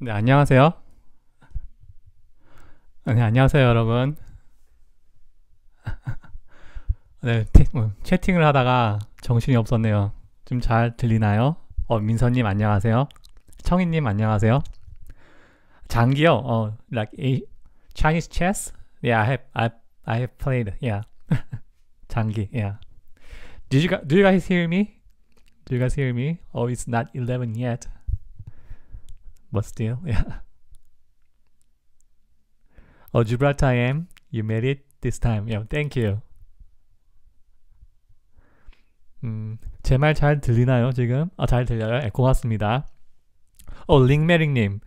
네, 안녕하세요. 네, 안녕하세요, 여러분. 네, 티, 뭐, 채팅을 하다가 정신이 없었네요. 좀 잘 들리나요? 어, 민서님 안녕하세요. 청희님 안녕하세요. 장기요. 어, like a Chinese chess? Yeah, I have, I, I have played. Yeah. 장기. Yeah. Did you, do you guys hear me? Do you guys hear me? Oh, it's not 11 yet. What's the deal? Yeah. Oh, Gibraltar, I am. You made it this time. Yeah, thank you. 음, 제 말 잘 들리나요, 지금? 아, 잘 들려요? 네, 고맙습니다. Oh, 링메릭님.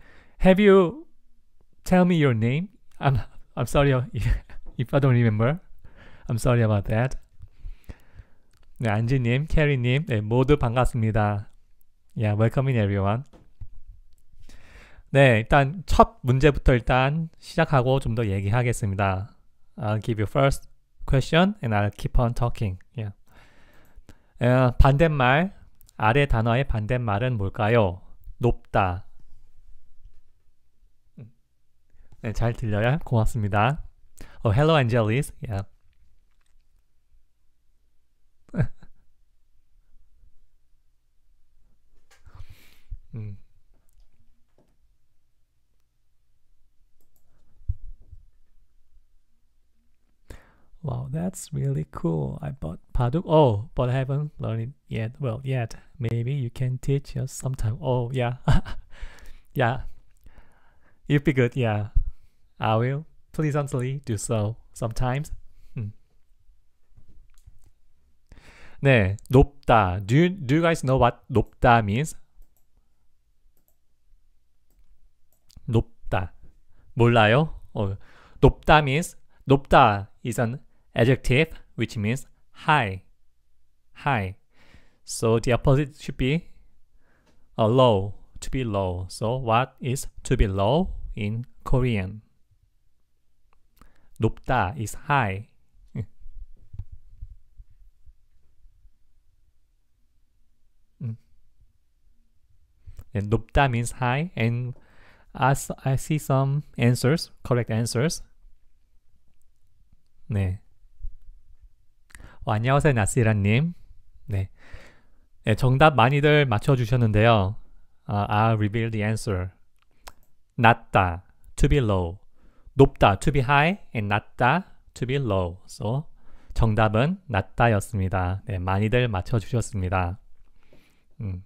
Have you tell me your name? I'm, I'm sorry if I don't remember. I'm sorry about that. 네, 안지님, 캐리님, 네, 모두 반갑습니다. Yeah, welcoming everyone. 네, 일단 첫 문제부터 일단 시작하고 좀 더 얘기하겠습니다. I'll give you first question and I'll keep on talking. Yeah. 에, 반대말, 아래 단어의 반대말은 뭘까요? 높다. 네, 잘 들려요? 고맙습니다. Oh, hello, Angelis. Yeah. Wow, that's really cool. I bought Paduk. Oh, but I haven't learned it yet. Well, yet. Maybe you can teach us sometime. Oh, yeah. yeah. you would be good. Yeah. I will pleasantly do so sometimes. Hmm. 네, 높다. Do you, do you guys know what 높다 means? 높다. 몰라요? Oh, 높다 means 높다 is an adjective, which means high, high. So the opposite should be a low, to be low. So what is to be low in Korean? 높다 is high. And 높다 means high, and as I see some answers, correct answers. 네. 어, 안녕하세요 나스이란님. 네. 네. 정답 많이들 맞춰주셨는데요. 아, i l reveal the answer. 낮다, to be low. 높다, to be high, and 낮다, to be low. So 정답은 낮다였습니다. 네, 많이들 맞춰주셨습니다. 음.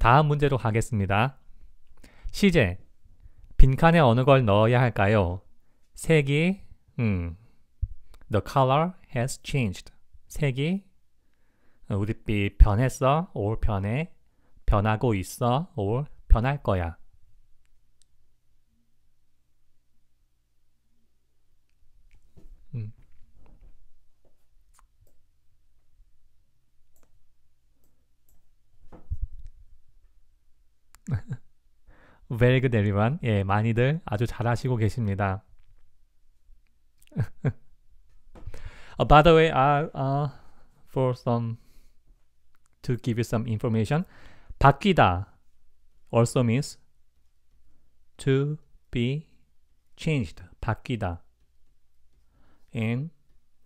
다음 문제로 가겠습니다. 시제 빈칸에 어느 걸 넣어야 할까요? 색이 음, The color has changed. 색이 우리빛 변했어 올 r 변해 변하고 있어 올 변할 거야. 웰그 e 리 y 예, 많이들 아주 잘하시고 계십니다. Uh, by the way, I, uh, for some, to give you some information, 바뀌다 also means to be changed, 바뀌다. and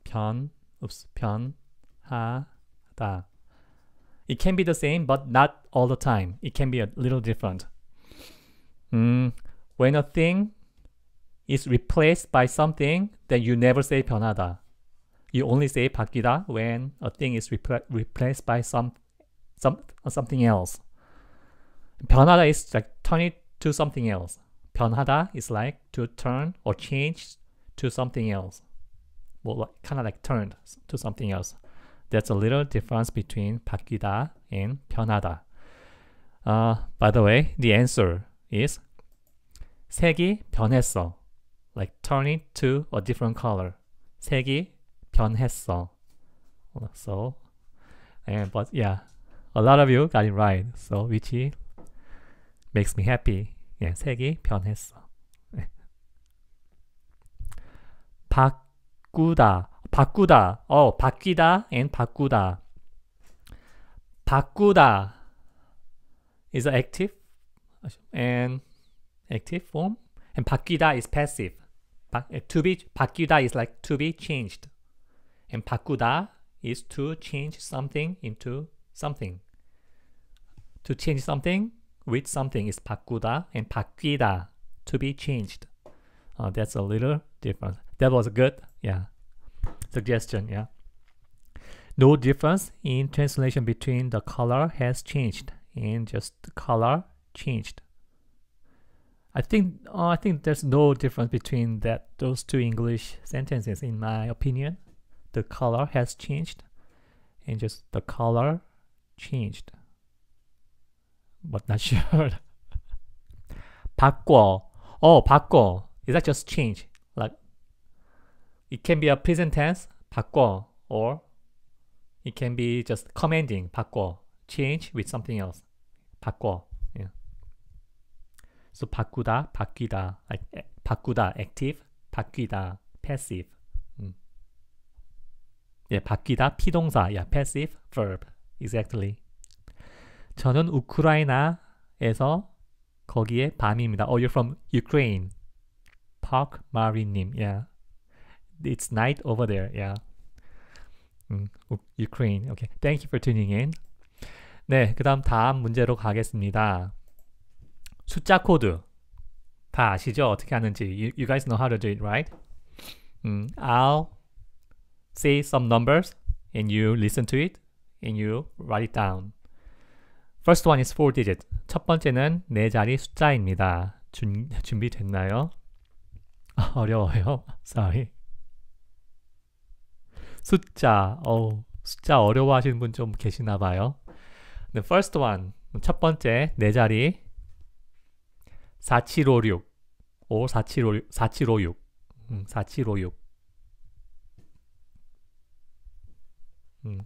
변, oops, 변하다. It can be the same, but not all the time. It can be a little different. Mm, when a thing is replaced by something, then you never say 변하다 you only say pakida when a thing is repl replaced by some, some something else. 변하다 is like turning to something else. 변하다 is like to turn or change to something else. Well, like, kind of like turned to something else. That's a little difference between 바뀌다 and 변하다. Uh, by the way, the answer is 색이 변했어. Like turning to a different color. 색이 변했어. So, and but yeah, a lot of you got it right. So which makes me happy. Yeah, 색이 변했어. 바꾸다, 바꾸다, 어, oh, 바뀌다 and 바꾸다. 바꾸다 is an active and active form, and 바뀌다 is passive. 바, to be 바뀌다 is like to be changed. And 바꾸다 is to change something into something. To change something with something is 바꾸다 and 바뀌다 to be changed. Uh, that's a little different. That was good, yeah. Suggestion, yeah. No difference in translation between the color has changed and just color changed. I think uh, I think there's no difference between that those two English sentences in my opinion the color has changed and just the color changed but not sure 바꿔 oh 바꿔 is that just change like it can be a present tense 바꿔 or it can be just commanding 바꿔 change with something else 바꿔 so 바꾸다 바뀌다 like 바꾸다 eh, active 바뀌다 passive 예, 바뀌다 피동사, yeah, passive verb, exactly. 저는 우크라이나에서 거기에 밤입니다. Oh, you're from Ukraine. Park Mari님, yeah. It's night over there, yeah. 음, Ukraine, okay. Thank you for tuning in. 네, 그 다음 다음 문제로 가겠습니다. 숫자 코드 다 아시죠? 어떻게 하는지. You, you guys know how to do it, right? 음, I'll say some numbers and you listen to it and you write it down. First one is four digit. 첫 번째는 네 자리 숫자입니다. 준, 준비됐나요? 어려워요. Sorry. 숫자. 어 숫자 어려워 하시는 분 좀 계시나 봐요. The first one. 첫 번째 네 자리 4756. 5 4756. 4756. 4756. Mm.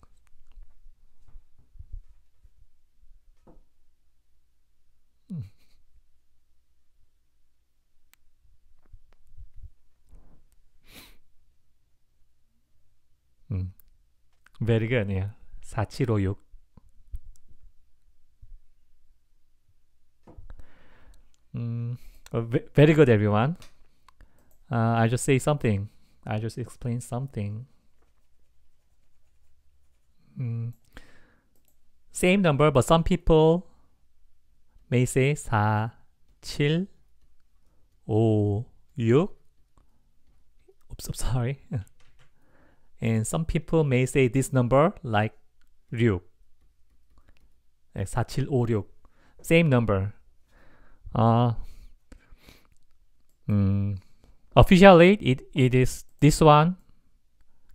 Very good. Yeah. 4756. Mm. Very good, everyone. Uh, I just say something. I just explain something same number, but some people may say 4, 7, 5, 6. Oops, I'm sorry. and some people may say this number like 6. 4, 7, 5, 6. Same number. Uh, um, officially, it, it is this one.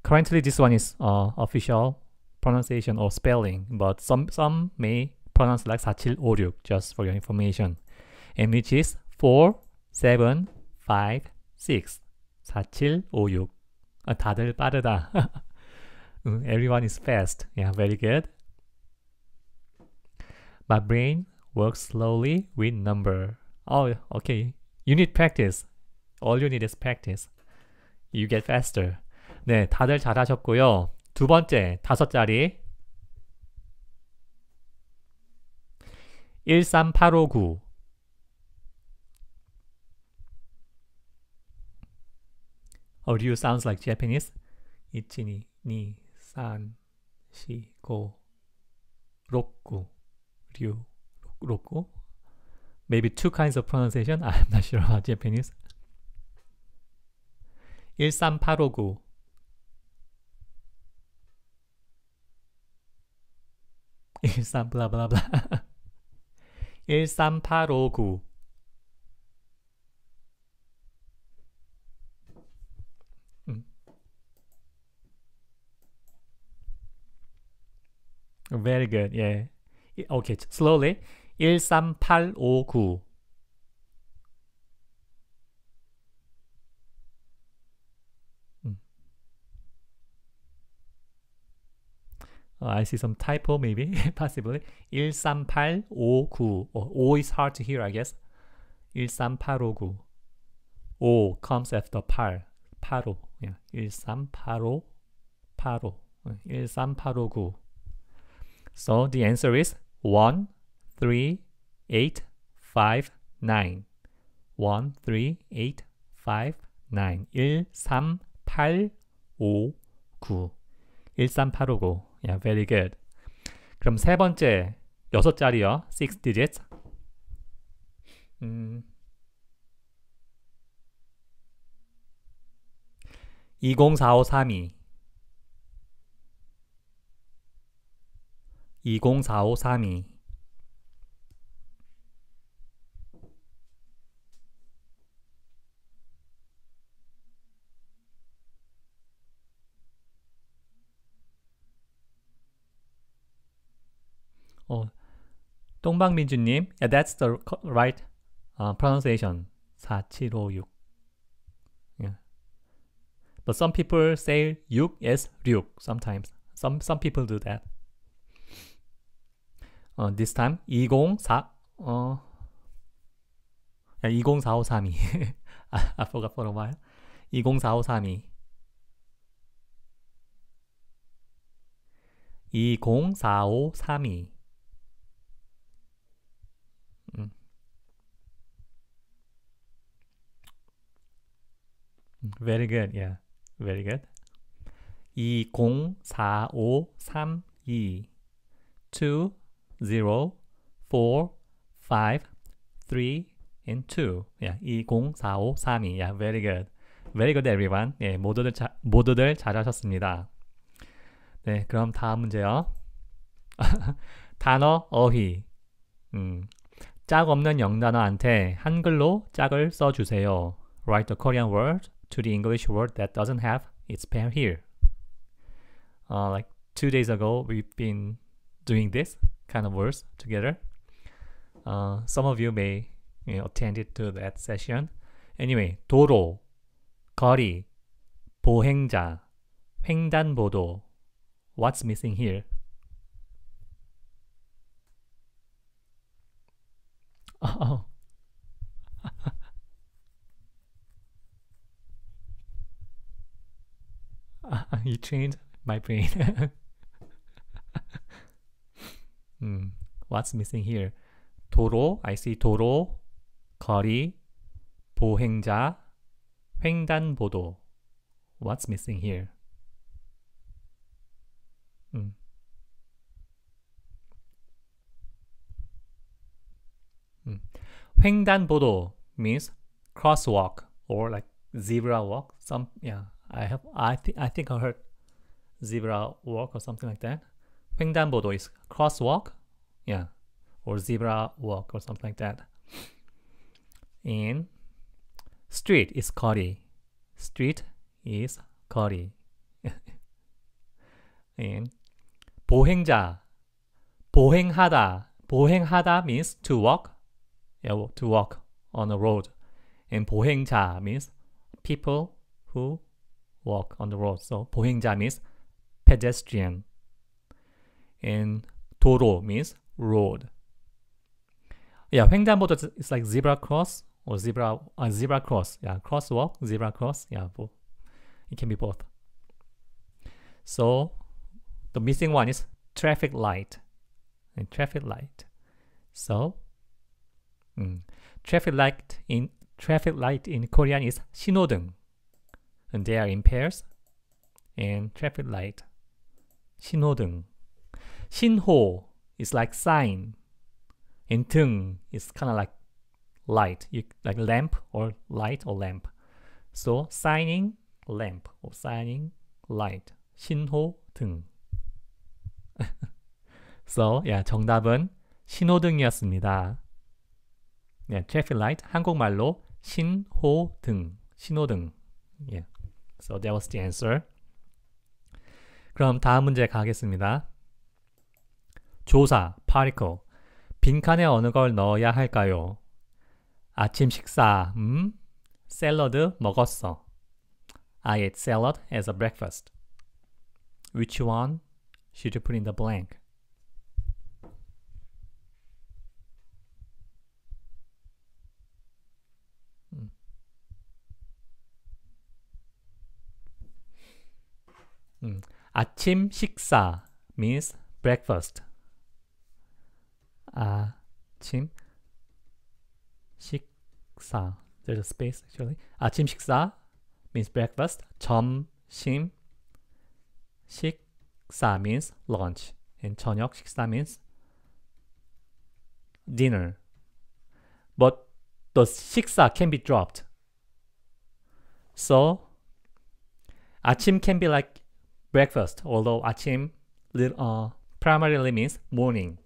Currently, this one is uh, official pronunciation or spelling, but some, some may pronounce like 4756 just for your information. And which is 4, 7, 5, 6. 4756. 아, 다들 빠르다. Everyone is fast. Yeah, very good. My brain works slowly with number. Oh, okay. You need practice. All you need is practice. You get faster. 네, 다들 잘하셨고요. 두 번째, 다섯 자리 13859 Audio sounds like Japanese. 1, 2, 3, 4, 5, 6, 6, 6. Maybe two kinds of pronunciation. I'm not sure about Japanese. 13859 13 블라블라블라 138559 음. Very good. 예. Yeah. 오케이. Okay. Slowly. 13859 I see some typo maybe, possibly. 13859. O h is hard to hear, I guess. 13859. O comes after 8. 8호. Yeah. 13859. 8호. 13859. So the answer is 1, 3, 8, 5, 9. 1, 3, 8, 5, 9. 1, 3, 8, 5, 9. 13859. Yeah, very good. 그럼 세 번째, 여섯 자리요. Six digits. 음, 204532 204532 똥방민주님, yeah, that's the right uh, pronunciation. 4756. Yeah. But some people say yuk as ryuk sometimes. Some some people do that. Uh, this time 204 uh, yeah, 204532. I, I forgot for a while. 204532. 204532. Very good. Yeah. Very good. 204532 2045 and 2. Yeah. 204532. Yeah. Very good. Very good everyone. 예, 모두들 자, 모두들 잘하셨습니다. 네, 그럼 다음 문제요. 단어 어휘. 음. 짝 없는 영단어한테 한글로 짝을 써 주세요. Write the Korean word to the English word that doesn't have its pair here. Uh, like two days ago, we've been doing this kind of words together. Uh, some of you may you know, attended to that session. Anyway, 도로, 거리, 보행자, 횡단보도. What's missing here? Oh. you changed my brain. 음, what's missing here? 도로, I see 도로, 거리, 보행자, 횡단보도. What's missing here? 음. 음. 횡단보도 means crosswalk or like zebra walk. Some yeah, I have I think I think I heard zebra walk or something like that. 횡단보도 is crosswalk, yeah, or zebra walk or something like that. And street is kori. Street is kori. and 보행자, 보행하다, 보행하다 means to walk, yeah, to walk on a road. And 보행자 means people who walk on the road. So 보행자 means pedestrian. And 도로 means road. Yeah, 횡단보도 is like zebra cross or zebra uh, zebra cross. Yeah, crosswalk, zebra cross. Yeah, it can be both. So the missing one is traffic light. And traffic light. So mm, traffic light in traffic light in Korean is 신호등. and they are in pairs and traffic light 신호등 신호 is like sign and 등 is kind of like light you, like lamp or light or lamp so signing lamp or signing light 신호등 so yeah 정답은 신호등이었습니다 yeah, traffic light 한국말로 신호등 신호등 yeah. So that was the answer. 그럼 다음 문제 가겠습니다. 조사, particle. 빈칸에 어느 걸 넣어야 할까요? 아침 식사, 음? 샐러드 먹었어. I ate salad as a breakfast. Which one should you put in the blank? 음, 아침 식사 means breakfast. 아침 식사. There's a space actually. 아침 식사 means breakfast. 점심 식사 means lunch. And 저녁 식사 means dinner. But the 식사 can be dropped. So 아침 can be like breakfast, although 아침 uh, primarily means morning,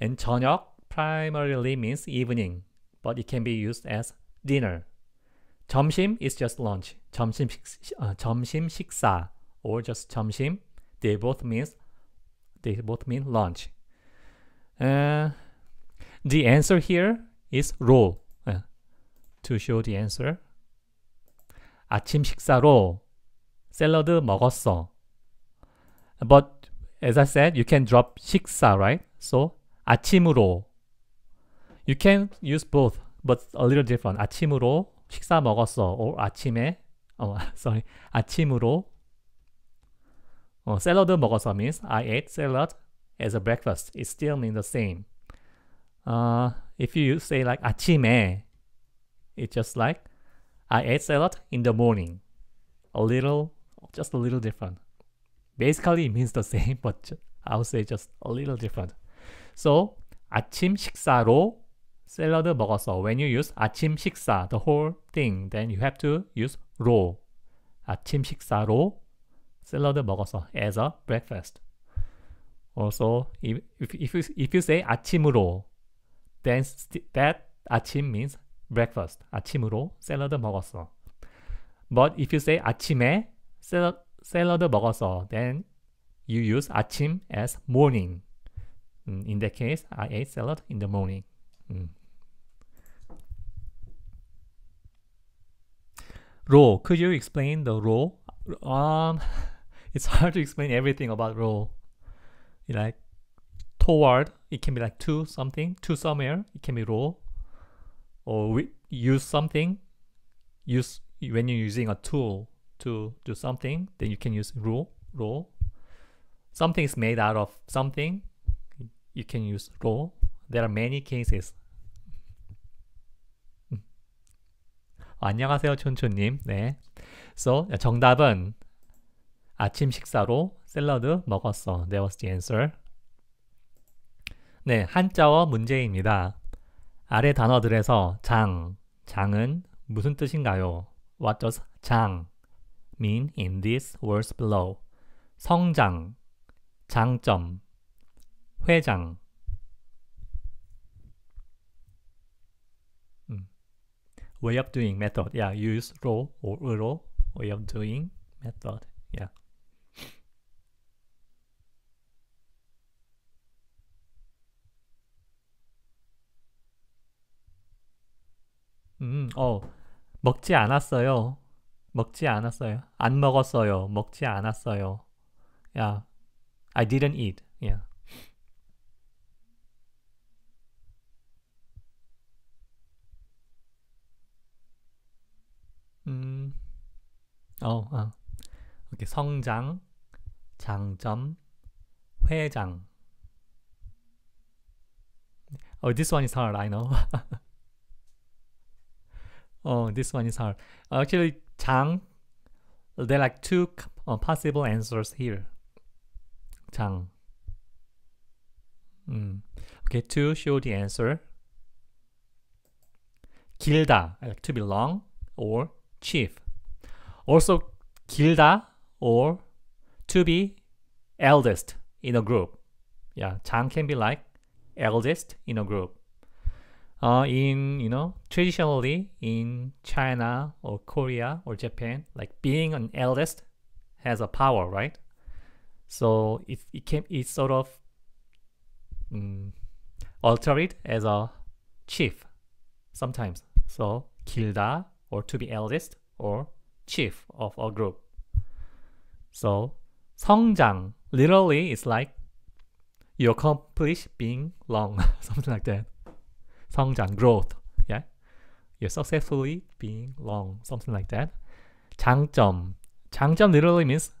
and 저녁 primarily means evening, but it can be used as dinner. 점심 is just lunch. 점심, uh, 점심 식사 or just 점심. They both means they both mean lunch. Uh, the answer here is roll. Uh, to show the answer. 아침 식사로 샐러드 먹었어. But as I said, you can drop 식사, right? So 아침으로. You can use both, but a little different. 아침으로 식사 먹었어. or 아침에 oh, sorry. 아침으로 샐러드 먹었어 means I ate salad as a breakfast. It still means the same. Uh, if you say like 아침에, it's just like I ate salad in the morning. A little, just a little different. Basically, it means the same, but I would say just a little different. So, 아침 식사로 샐러드 먹었어. When you use 아침 식사, the whole thing, then you have to use 로. 아침 식사로 샐러드 먹었어. As a breakfast. Also, if, if, if, you, if you say 아침으로, then that 아침 means breakfast. 아침으로 샐러드 먹었어. But if you say 아침에 샐러드 샐러드 먹었어. Then you use 아침 as morning. in that case, I ate salad in the morning. 음. Could you explain the row? Um, it's hard to explain everything about row. Like toward, it can be like to something, to somewhere. It can be row. Or we use something. Use when you're using a tool to do something, then you can use row, row. Something is made out of something, you can use row. There are many cases. 안녕하세요, 촌촌님. 네. So, 정답은 아침 식사로 샐러드 먹었어. That was the answer. 네, 한자어 문제입니다. 아래 단어들에서 장, 장은 무슨 뜻인가요? What does 장 mean in these words below? 성장, 장점, 회장. way of doing method. Yeah, use row or euro way of doing method. Yeah. 음, 어, 먹지 않았어요. 먹지 않았어요. 안 먹었어요. 먹지 않았어요. Yeah. I didn't eat. Yeah. 음. 어, 어. 이렇게 성장, 장점, 회장. Oh, this one is hard, I know. oh, this one is hard. Actually, 장. There are like two uh, possible answers here. 장. Mm. Okay, to show the answer. 길다, like uh, to be long, or chief. Also, 길다 or to be eldest in a group. Yeah, 장 can be like eldest in a group uh, in you know traditionally in China or Korea or Japan, like being an eldest has a power, right? So it it can it sort of um, as a chief sometimes. So kilda or to be eldest or chief of a group. So 성장 literally is like you accomplish being long, something like that. 성장 growth. Yeah. You're successfully being long, something like that. 장점. 장점 literally means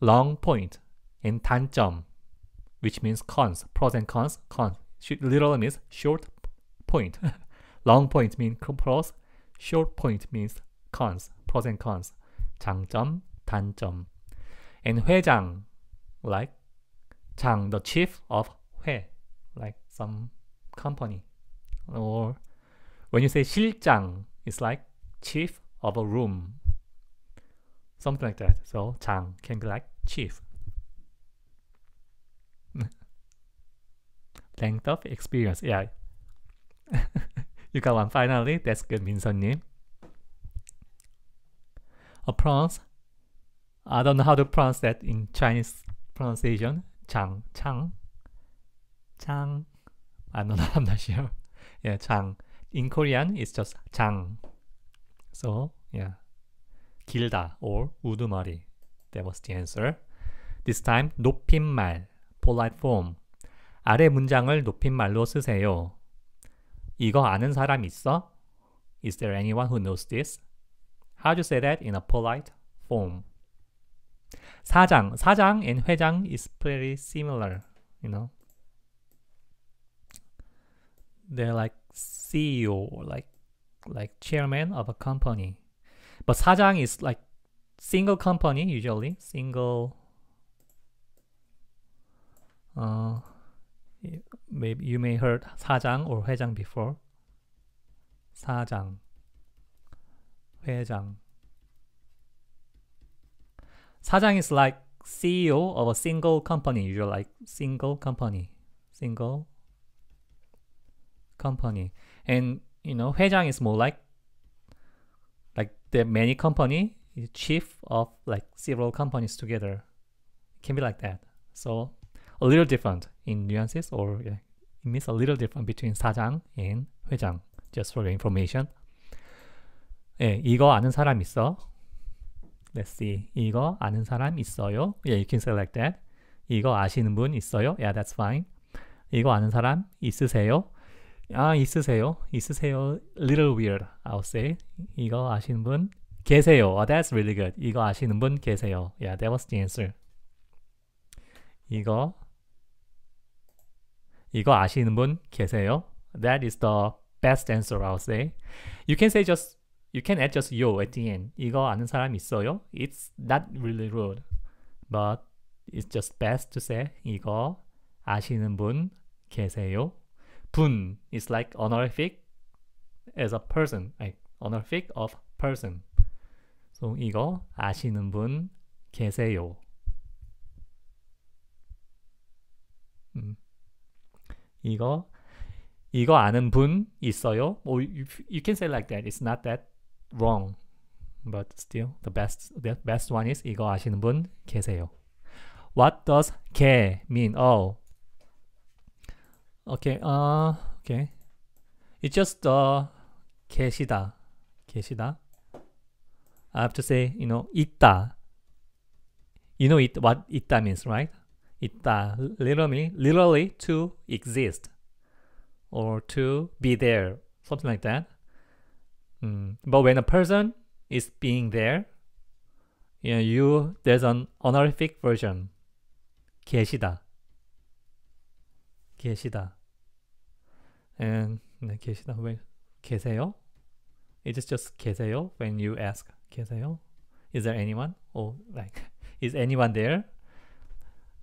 long point. And 단점, which means cons, pros and cons, cons. Literally means short point. long point means pros, short point means cons, pros and cons. 장점, 단점. And 회장, like Chang, the chief of 회 like some company or when you say 실장, it's like chief of a room, something like that. So 장 can be like chief. Length of experience, yeah. you got one finally. That's good, Vincent님. A pronounce. I don't know how to pronounce that in Chinese pronunciation. Chang, Chang, Chang. I don't know. I'm not sure. yeah, 장. In Korean, it's just 장. So, yeah. 길다 or 우두머리. That was the answer. This time, 높임말. Polite form. 아래 문장을 높임말로 쓰세요. 이거 아는 사람 있어? Is there anyone who knows this? How do you say that in a polite form? 사장, 사장 and 회장 is pretty similar, you know. they're like CEO, like like chairman of a company. But sajang is like single company usually, single. Uh, maybe you may heard sajang or 회장 before. 사장, 회장. 사장 is like CEO of a single company, usually like single company, single company, and you know 회장 is more like like the many company chief of like several companies together. It can be like that. So a little different in nuances or yeah, it means a little different between 사장 and 회장. Just for your information. 예, 이거 아는 사람 있어? Let's see. 이거 아는 사람 있어요? Yeah, you can say like that. 이거 아시는 분 있어요? Yeah, that's fine. 이거 아는 사람 있으세요? 아 있으세요? 있으세요? Little weird, I'll say. 이거 아시는 분 계세요? Oh, that's really good. 이거 아시는 분 계세요? Yeah, that was the answer. 이거 이거 아시는 분 계세요? That is the best answer, I'll say. You can say just you can add just yo at the end. 이거 아는 사람 있어요? It's not really rude, but it's just best to say 이거 아시는 분 계세요? 분 is like honorific as a person, like honorific of person. So 이거 아시는 분 계세요. 음. 이거 이거 아는 분 있어요? 뭐 you, you can say like that. It's not that wrong. But still the best the best one is 이거 아시는 분 계세요. What does 개 mean? Oh, Okay, uh, okay. It's just uh, 계시다, 계시다. I have to say, you know, 있다. You know it what 있다 means, right? 있다 literally, literally to exist or to be there, something like that. Mm. But when a person is being there, you, know, you there's an honorific version, 계시다. 계시다. And 계시다 왜 계세요? It is just 계세요 when you ask 계세요. Is there anyone? Or oh, like is anyone there?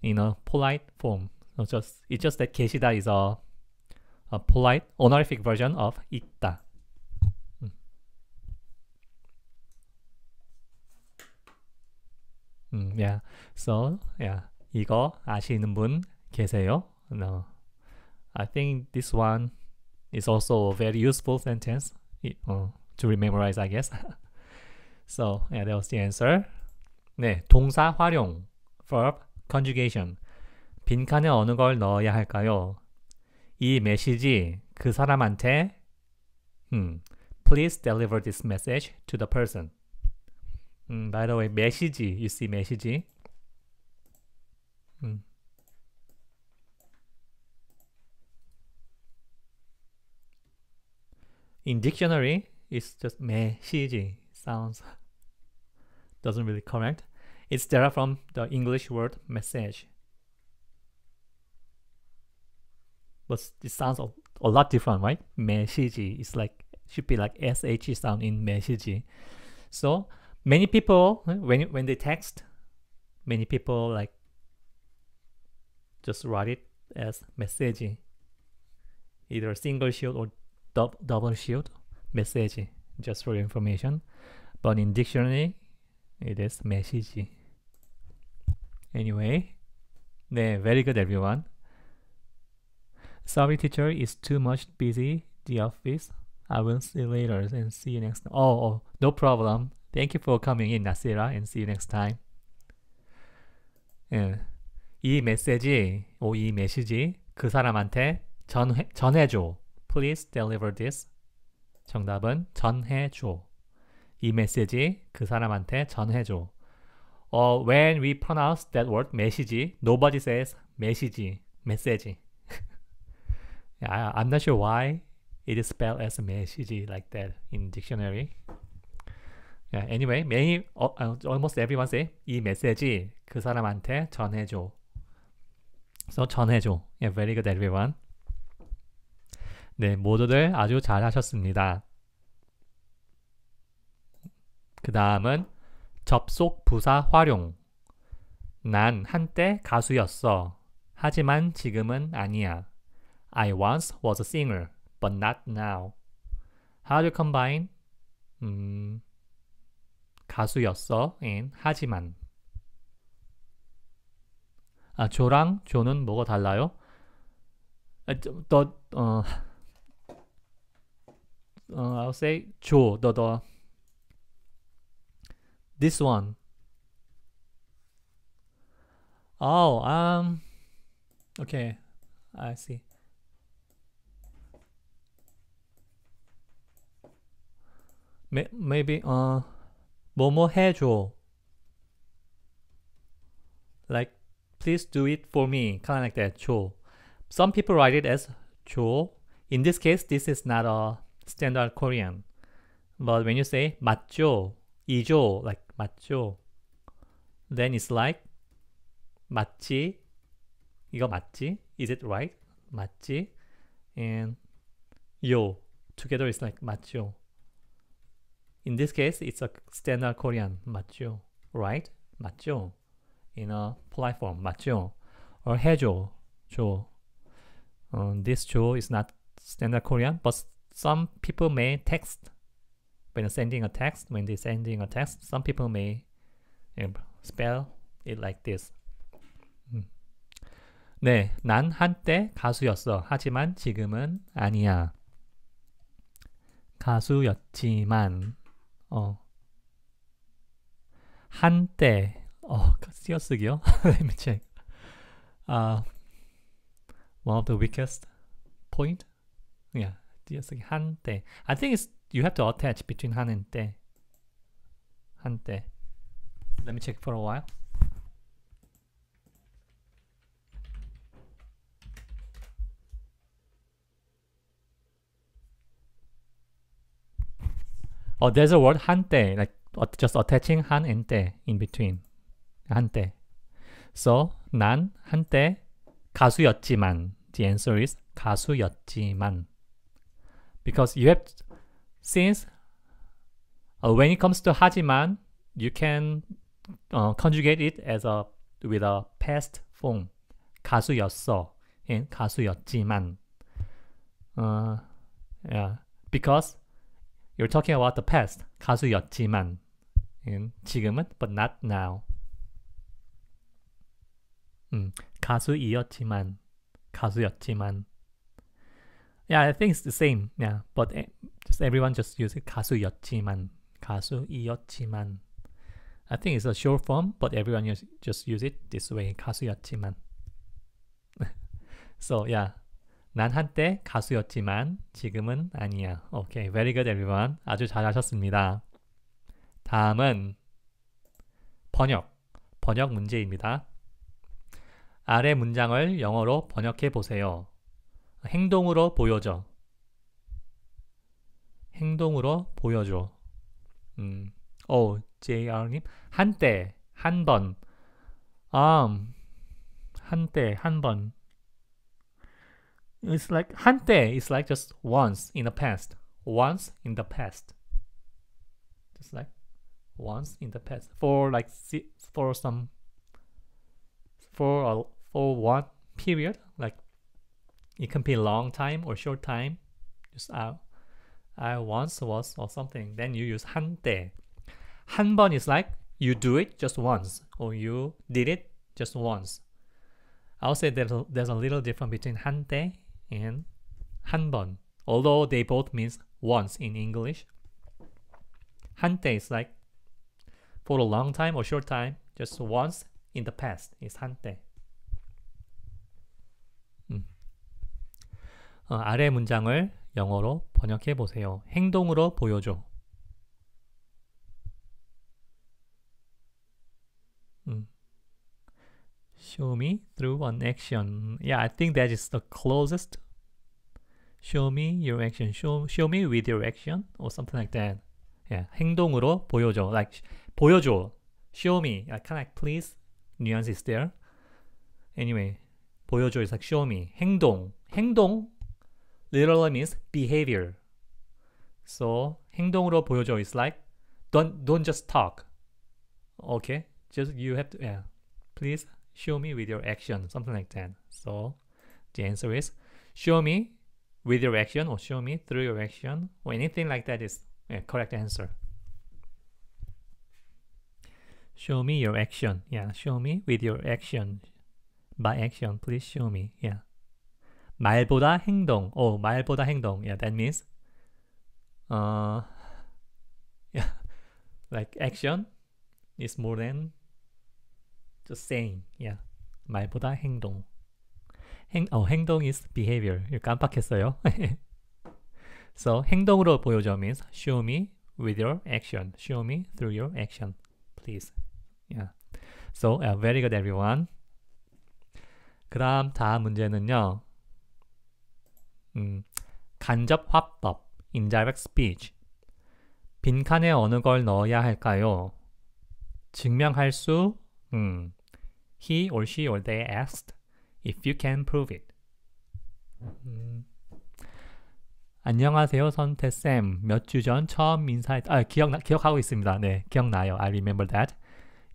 In a polite form. So just it's just that 계시다 is a a polite honorific version of 있다. 음, yeah. So, yeah. 이거 아시는 분 계세요? No. I think this one is also a very useful sentence uh, to memorize, I guess. so yeah, that was the answer. 네, 동사 활용, verb conjugation. 빈칸에 어느 걸 넣어야 할까요? 이 메시지 그 사람한테 음, Please deliver this message to the person. 음, by the way, 메시지, you see 메시지. 음, in dictionary, it's just message sounds doesn't really correct. It's derived from the English word message. But it sounds a, a lot different, right? Message is like should be like SH sound in message. So many people when when they text, many people like just write it as message. Either single shield or double shield message just for information but in dictionary it is message anyway 네 very good everyone sorry teacher is too much busy the office I will see you later and see you next time. Oh, oh, no problem thank you for coming in Nasira and see you next time 이 메시지 오이 메시지 그 사람한테 전 전해줘 Please deliver this. 정답은 전해줘. 이 메시지 그 사람한테 전해줘. Uh, when we pronounce that word message, nobody says message, message. I'm not sure why it is spelled as message like that in dictionary. Yeah, anyway, many, uh, almost everyone say 이 메시지 그 사람한테 전해줘. So 전해줘. Yeah, very good everyone. 네, 모두들 아주 잘하셨습니다. 그 다음은 접속 부사 활용. 난 한때 가수였어. 하지만 지금은 아니야. I once was a singer, but not now. How to combine? 음, 가수였어 and 하지만. 아, 조랑 조는 뭐가 달라요? 아, 저, 또, 어, uh, I'll say chu dodo. This one. Oh, um, okay, I see. maybe uh, 뭐뭐 Like, please do it for me, kind of like that, 줘. Some people write it as 줘. In this case, this is not a standard Korean. But when you say 맞죠, 이죠, like 맞죠, then it's like 맞지, 이거 맞지? Is it right? 맞지? And yo, together it's like 맞죠. In this case, it's a standard Korean 맞죠, right? 맞죠. In a polite form, 맞죠. Or 해줘, 줘. Um, this 줘 is not standard Korean, but Some people may text when sending a text. When they sending a text, some people may spell it like this. 네, 난 한때 가수였어. 하지만 지금은 아니야. 가수였지만 어 한때 어 쓰여쓰기요? Let me check. Uh, one of the weakest point. Yeah. 띄어쓰기 한때. I think it's you have to attach between 한 and 때. 한때. Let me check for a while. Oh, there's a word 한때, like just attaching 한 and 때 in between. 한때. So 난 한때 가수였지만 the answer is 가수였지만 because you have since uh, when it comes to 하지만 you can uh, conjugate it as a with a past form 가수였어 and 가수였지만 uh, yeah because you're talking about the past 가수였지만 and 지금은 but not now 음, 가수이었지만 가수였지만 Yeah, I think it's the same. Yeah, but just everyone just use it 가수였지만 가수이었지만. I think it's a short form, but everyone use, just use it this way 가수였지만. so yeah. 난 한때 가수였지만 지금은 아니야. Okay, very good everyone. 아주 잘하셨습니다. 다음은 번역, 번역 문제입니다. 아래 문장을 영어로 번역해 보세요. 행동으로 보여줘. 행동으로 보여줘. 음. 오, JR님. 한때, 한 번. 아, 한때, 한 번. It's like, 한때 is like just once in the past. Once in the past. Just like once in the past. For like, for some, for, a, for one period, like It can be long time or short time. Just I, uh, I uh, once was or something. Then you use 한때. 한 번 is like you do it just once or you did it just once. I'll say there's a, there's a little difference between 한때 and 한번. Although they both means once in English. 한때 is like for a long time or short time, just once in the past is 한때. 아래 문장을 영어로 번역해 보세요. 행동으로 보여줘. 음. Show me through an action. Yeah, I think that is the closest. Show me your action. Show, show me with your action or something like that. Yeah, 행동으로 보여줘. Like 보여줘. Show me. I can like please. Nuance is there. Anyway, 보여줘 is like show me. 행동. 행동 literally means behavior. So 행동으로 보여줘 is like don't don't just talk. Okay, just you have to yeah. Please show me with your action, something like that. So the answer is show me with your action or show me through your action or anything like that is yeah, correct answer. Show me your action. Yeah, show me with your action. By action, please show me. Yeah. 말보다 행동. 어, 말보다 행동. Yeah, that means uh yeah, like action is more than just saying. Yeah. 말보다 행동. 행, 어, 행동 is behavior. 깜빡했어요. so 행동으로 보여줘 means show me with your action. Show me through your action, please. Yeah. So uh, very good everyone. 그다음 다음 문제는요. 음, 간접 화법, indirect speech. 빈칸에 어느 걸 넣어야 할까요? 증명할 수, 음, he or she or they asked if you can prove it. 음, 안녕하세요, 선태쌤. 몇 주 전 처음 인사했, 아, 기억나, 기억하고 있습니다. 네, 기억나요. I remember that.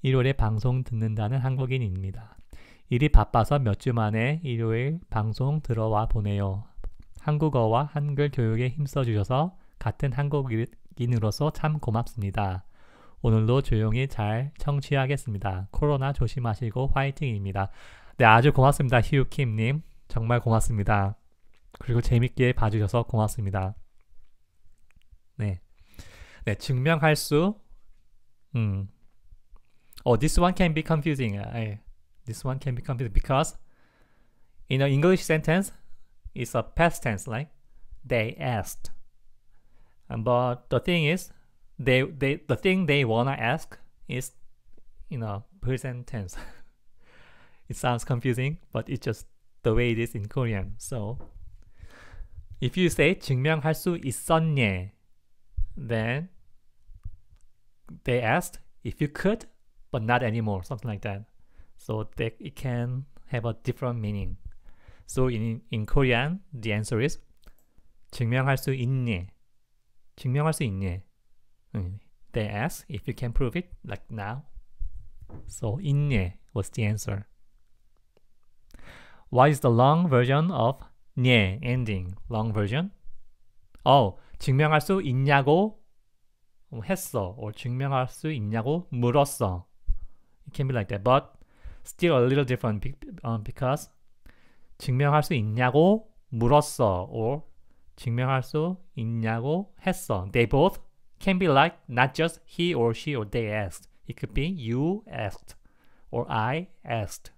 1월에 방송 듣는다는 한국인입니다. 일이 바빠서 몇 주 만에 일요일 방송 들어와 보네요. 한국어와 한글 교육에 힘써 주셔서 같은 한국인으로서 참 고맙습니다. 오늘도 조용히 잘 청취하겠습니다. 코로나 조심하시고 화이팅입니다. 네, 아주 고맙습니다. 히우킴님. 정말 고맙습니다. 그리고 재밌게 봐주셔서 고맙습니다. 네. 네, 증명할 수. 음. Oh, this one can be confusing. 아, 예. this one can be confusing because in an English sentence, is a past tense, right? They asked. But the thing is, they they the thing they wanna ask is, you know, present tense. it sounds confusing, but it's just the way it is in Korean. So, if you say 증명할 수 있었냐, then they asked if you could, but not anymore, something like that. So that it can have a different meaning. So in, in Korean, the answer is 증명할 수 있니? 증명할 수 있니? They ask if you can prove it, like now. So 있니 was the answer. What is the long version of 네 ending? Long version? Oh, 증명할 수 있냐고 했어. or 증명할 수 있냐고 물었어. It can be like that, but still a little different because 증명할 수 있냐고 물었어. or 증명할 수 있냐고 했어. They both can be like not just he or she or they asked. It could be you asked or I asked.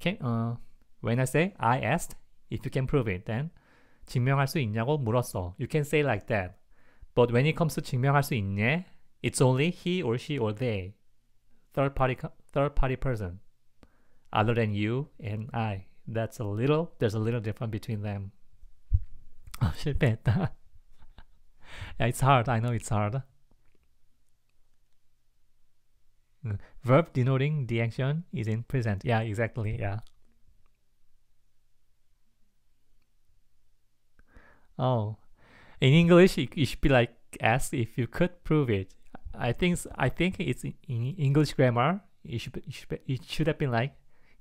Can, uh, when I say I asked, if you can prove it, then 증명할 수 있냐고 물었어. You can say like that. But when it comes to 증명할 수 있냐, it's only he or she or they, third party, third party person, other than you and I. that's a little there's a little difference between them oh, yeah, it's hard i know it's hard mm. verb denoting the action is in present yeah exactly yeah oh in english it, it should be like asked if you could prove it i think i think it's in english grammar it should, it should, it should have been like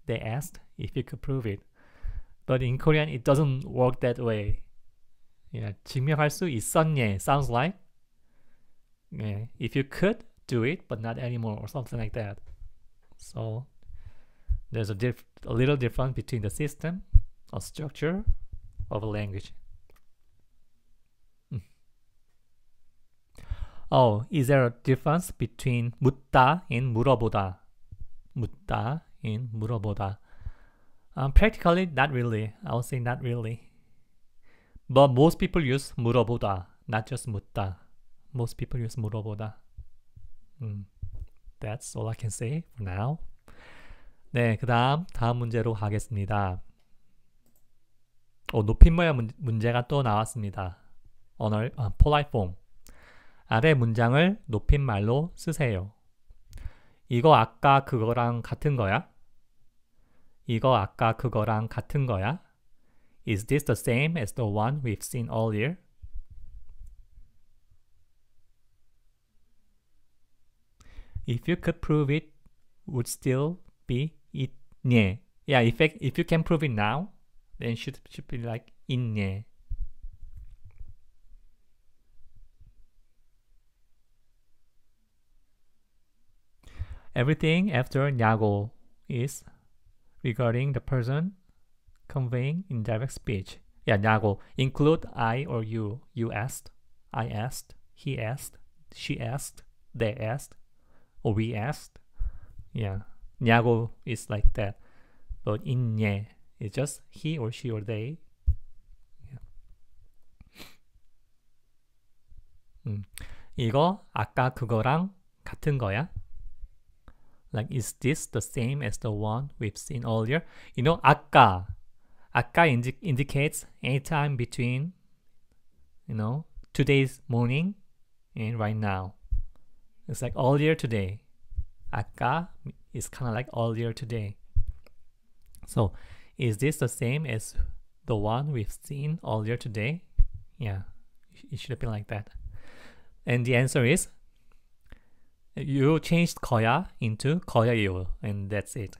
they asked if you could prove it. But in Korean, it doesn't work that way. Yeah, 증명할 수 있었네 sounds like yeah, if you could do it, but not anymore or something like that. So there's a, diff a little difference between the system or structure of a language. Hmm. Oh, is there a difference between 묻다 and 물어보다? 묻다 in 물어보다. Um, practically, not really. I would say not really. But most people use 물어보다, not just 묻다. Most people use 물어보다. 음, that's all I can say for now. 네, 그 다음 다음 문제로 가겠습니다. 오, 높임모야 문, 제가또 나왔습니다. 언어, 아, polite form. 아래 문장을 높임말로 쓰세요. 이거 아까 그거랑 같은 거야? 이거 아까 그거랑 같은 거야? Is this the same as the one we've seen earlier? If you could prove it, would still be it 네. Yeah, if, if you can prove it now, then should should be like in 네. Everything after nyago is regarding the person conveying indirect speech. Yeah, nyago include I or you. You asked, I asked, he asked, she asked, they asked, or we asked. Yeah, nyago is like that. But in nye, it's just he or she or they. Yeah. 음, hmm. 이거 아까 그거랑 같은 거야. Like, is this the same as the one we've seen earlier? You know, 아까. 아까 indi indicates any time between, you know, today's morning and right now. It's like earlier today. 아까 is kind of like earlier today. So, is this the same as the one we've seen earlier today? Yeah, it should have been like that. And the answer is you changed 거야 into 거예요 and that's it.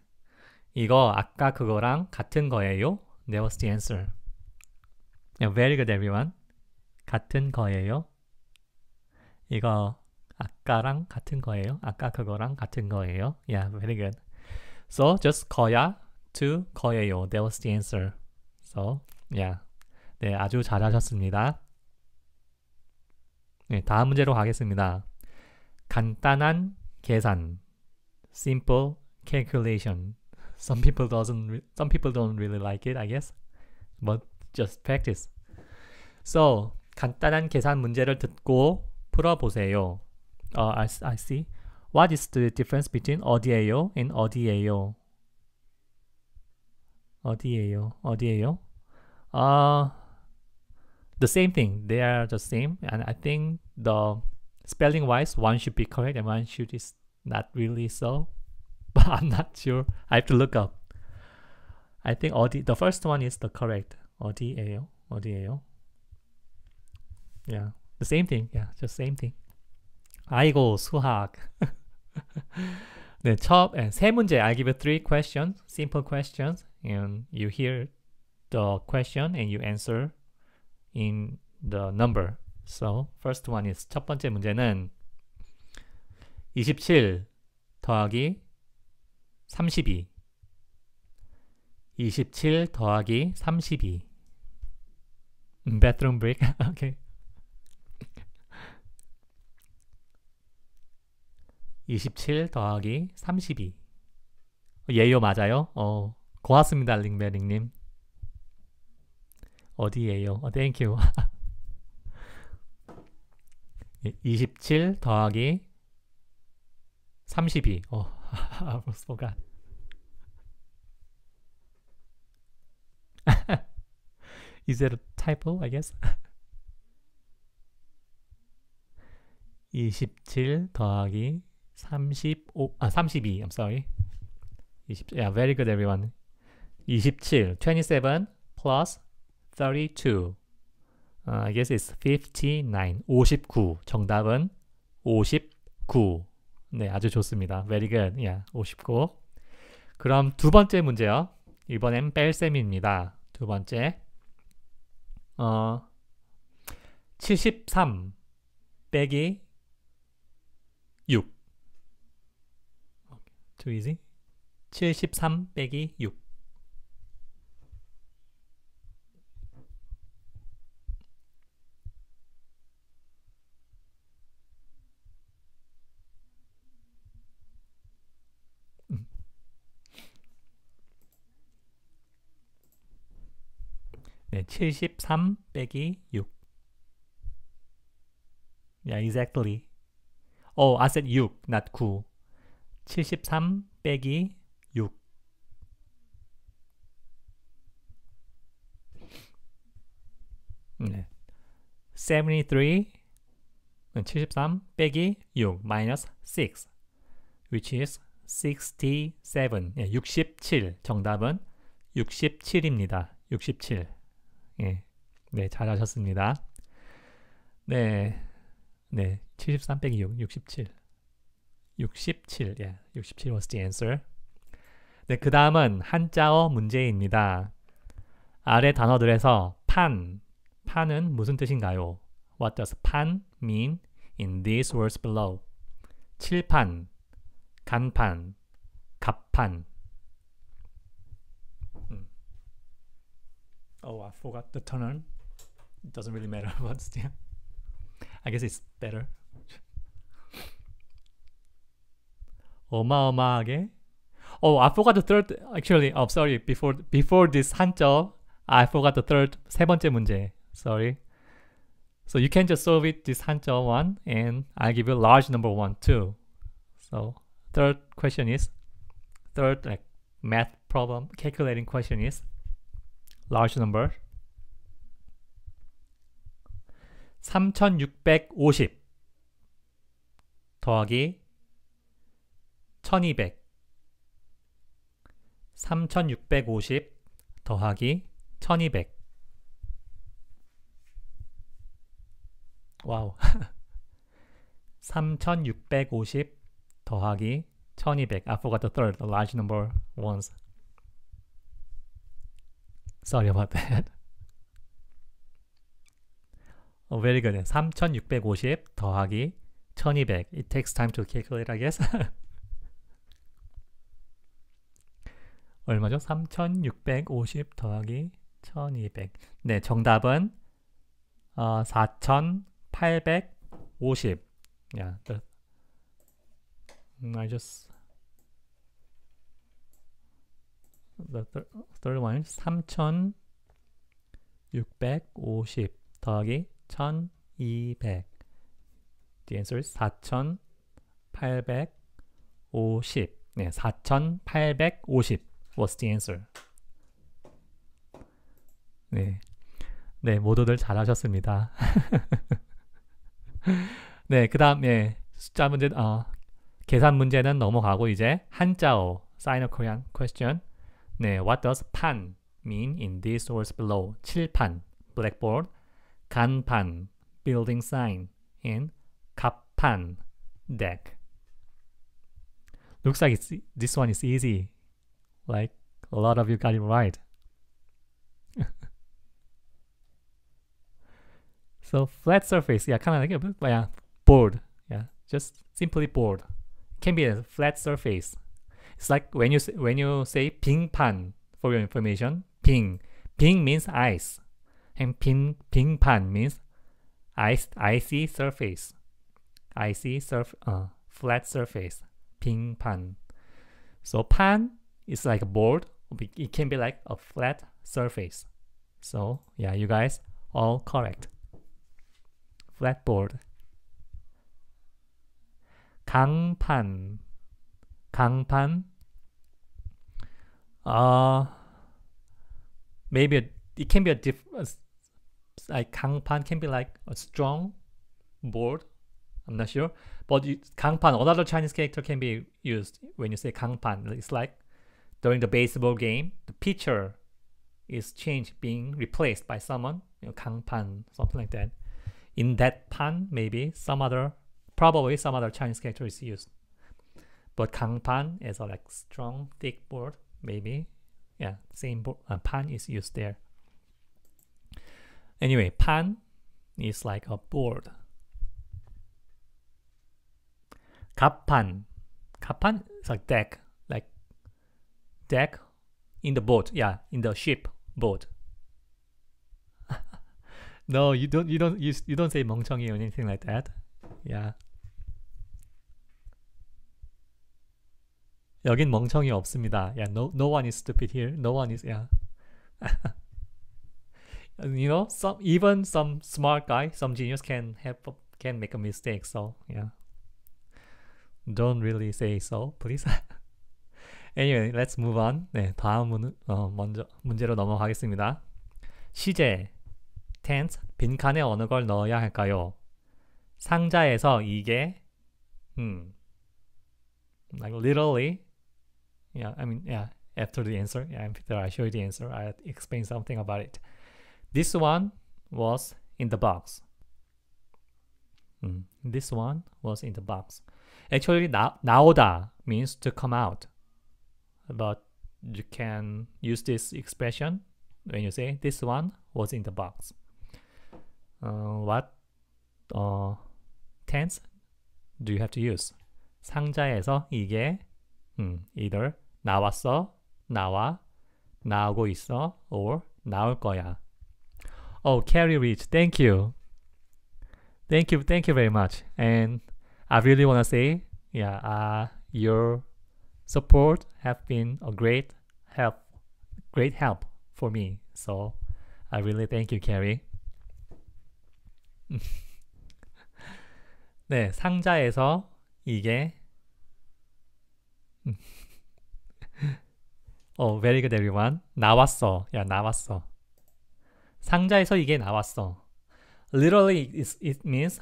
이거 아까 그거랑 같은 거예요. That was the answer. Yeah, very good everyone. 같은 거예요. 이거 아까랑 같은 거예요. 아까 그거랑 같은 거예요. Yeah, very good. So just 거야 to 거예요. That was the answer. So yeah. 네, 아주 잘하셨습니다. 네, 다음 문제로 가겠습니다. 간단한 계산 simple calculation some people doesn't some people don't really like it I guess but just practice so 간단한 계산 문제를 듣고 풀어보세요 uh, I, I see what is the difference between 어디에요 and 어디에요 어디에요 어디에요 uh, the same thing they are the same and I think the spelling wise, one should be correct and one should is not really so. But I'm not sure. I have to look up. I think all the first one is the correct Audao, Audao. Yeah, the same thing. Yeah, just same thing. 아이고 수학. 네, 첫, 세 문제. I give you three questions, simple questions, and you hear the question and you answer in the number So, first one is 첫 번째 문제는 27 더하기 32 27 더하기 32 음, Bathroom break. okay. 27 더하기 32 어, 예요 맞아요? 어, 고맙습니다 링베링님 어디예요? 어, 땡큐 27 더하기 32. 어, I almost forgot. Is that a typo, I guess? 27 더하기 35, 아, 32. I'm sorry. 20, yeah, very good, everyone. 27, 27 plus 32. Uh, I guess it's 59. 59. 정답은 59. 네, 아주 좋습니다. Very good. Yeah, 59. 그럼 두 번째 문제요. 이번엔 뺄셈입니다. 두 번째. 어, 73 빼기 6. Too easy. 73 빼기 6. 네, 73 빼기 6. Yeah, exactly. Oh, I said 6, not 9. 73 빼기 6. 네. 73 73 빼기 6 minus 6 which is 67. 예, 67. 정답은 67입니다. 67. 예. 네, 잘하셨습니다. 네. 네. 73 빼기 6, 67. 67. 예. 67 was the answer. 네, 그 다음은 한자어 문제입니다. 아래 단어들에서 판, 판은 무슨 뜻인가요? What does 판 mean in these words below? 칠판, 간판, 갑판 Oh, I forgot the tunnel. It doesn't really matter, but still. I guess it's better. 어마어마하게. Oh, oh, I forgot the third. Actually, oh, sorry. Before before this 한점, I forgot the third 세 번째 문제. Sorry. So you can just solve it this 한점 one, and I give you large number one too. So third question is third like math problem calculating question is large number 3650 더하기 1200 3650 더하기 1200 와우 3650 더하기 1200 I forgot to third the large number ones Sorry about that. Oh, very good. 3650 더하기 1200. It takes time to calculate, I guess. 얼마죠? 3650 더하기 1200. 네, 정답은 어, 4850. Yeah, the, I just The third one, 3,650 더하기 1,200. The answer is 4,850. 네, 4,850 was the answer. 네, 네 모두들 잘하셨습니다. 네, 그 다음에 예, 숫자 문제, 어, 계산 문제는 넘어가고 이제 한자어, 사이너 코리안 퀘스천 네, what does 판 mean in this words below? 칠판, blackboard, 간판, building sign, and 갑판, deck. Looks like it's, this one is easy. Like a lot of you got it right. so flat surface, yeah, kind of like a yeah, board, yeah, just simply board. Can be a flat surface. It's like when you when you say ping-pan. for your information, ping ping means ice, and ping pan means ice icy surface, icy surf uh, flat surface, Ping-pan. So pan is like a board. It can be like a flat surface. So yeah, you guys all correct. Flat board. 강판 강판. Uh, maybe a, it can be a diff. A, like 강판 can be like a strong board. I'm not sure, but Kangpan, 강판 another Chinese character can be used when you say 강판. It's like during the baseball game, the pitcher is changed, being replaced by someone, you know, 강판, something like that. In that pan, maybe some other, probably some other Chinese character is used. But kangpan is a like strong, thick board, maybe. Yeah, same board. Uh, pan is used there. Anyway, pan is like a board. Kapan. Kapan is like deck, like deck in the boat. Yeah, in the ship boat. no, you don't. You don't. You, you don't say mongchongi or anything like that. Yeah. 여긴 멍청이 없습니다. Yeah, no, no one is stupid here. No one is, yeah. you know, some even some smart guy, some genius can have can make a mistake. So yeah, don't really say so, please. anyway, let's move on. 네, 다음 문, 어, 먼저 문제로 넘어가겠습니다. 시제, tense, 빈칸에 어느 걸 넣어야 할까요? 상자에서 이게, 음, like literally yeah i mean yeah after the answer yeah after i show you the answer i explain something about it this one was in the box mm. this one was in the box actually na naoda means to come out but you can use this expression when you say this one was in the box uh, what uh, tense do you have to use 상자에서 이게 음, either 나왔어, 나와, 나오고 있어, or 나올 거야. Oh, Carrie Rich, thank you. Thank you, thank you very much. And I really want to say, yeah, uh, your support have been a great help, great help for me. So I really thank you, Carrie. 네, 상자에서 이게 어, very good everyone. 나왔어. 야, 나왔어. 상자에서 이게 나왔어. Literally, it, it means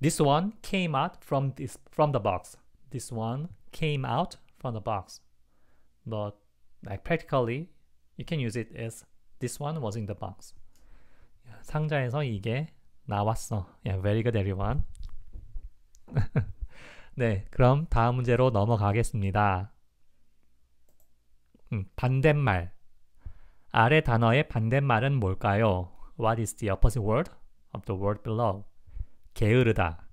this one came out from this from the box. This one came out from the box. But like practically, you can use it as this one was in the box. 야, 상자에서 이게 나왔어. 야, very good everyone. 네, 그럼 다음 문제로 넘어가겠습니다. 음, 반대말. 아래 단어의 반대말은 뭘까요? What is the opposite word of the word below? 게으르다.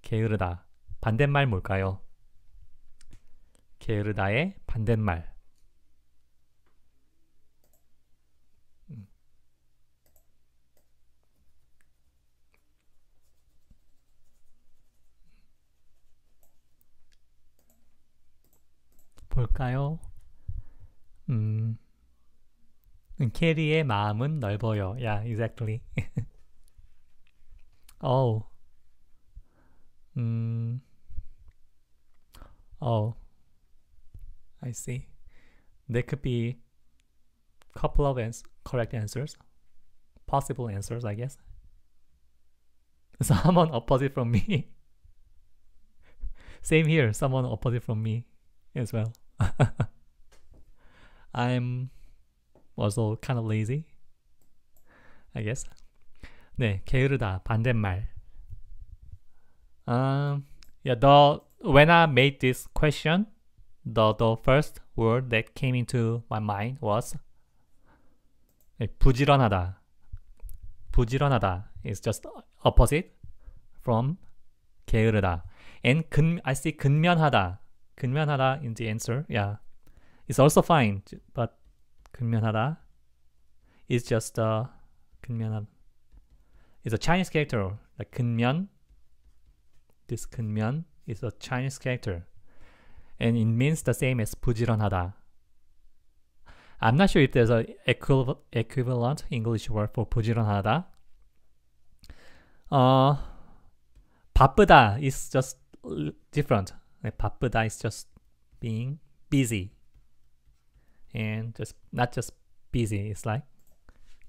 게으르다. 반대말 뭘까요? 게으르다의 반대말. 볼까요? 음, 캐리의 마음은 넓어요. Yeah, exactly. oh. 음. Oh. I see. There could be couple of ans correct answers, possible answers, I guess. Someone opposite from me. Same here, someone opposite from me as well. I'm also kind of lazy. I guess. 네, 게으르다 반대말. Um, yeah, the when I made this question, the the first word that came into my mind was 네, 부지런하다. 부지런하다 is just opposite from 게으르다. And 근, I see 근면하다. 근면하다 in the answer. Yeah, it's also fine, but 근면하다 is just a uh, 근면하다. It's a Chinese character like 근면. This 근면 is a Chinese character, and it means the same as 부지런하다. I'm not sure if there's an equivalent English word for 부지런하다. Uh, 바쁘다 is just different. Like 바쁘다 is just being busy. And just not just busy, it's like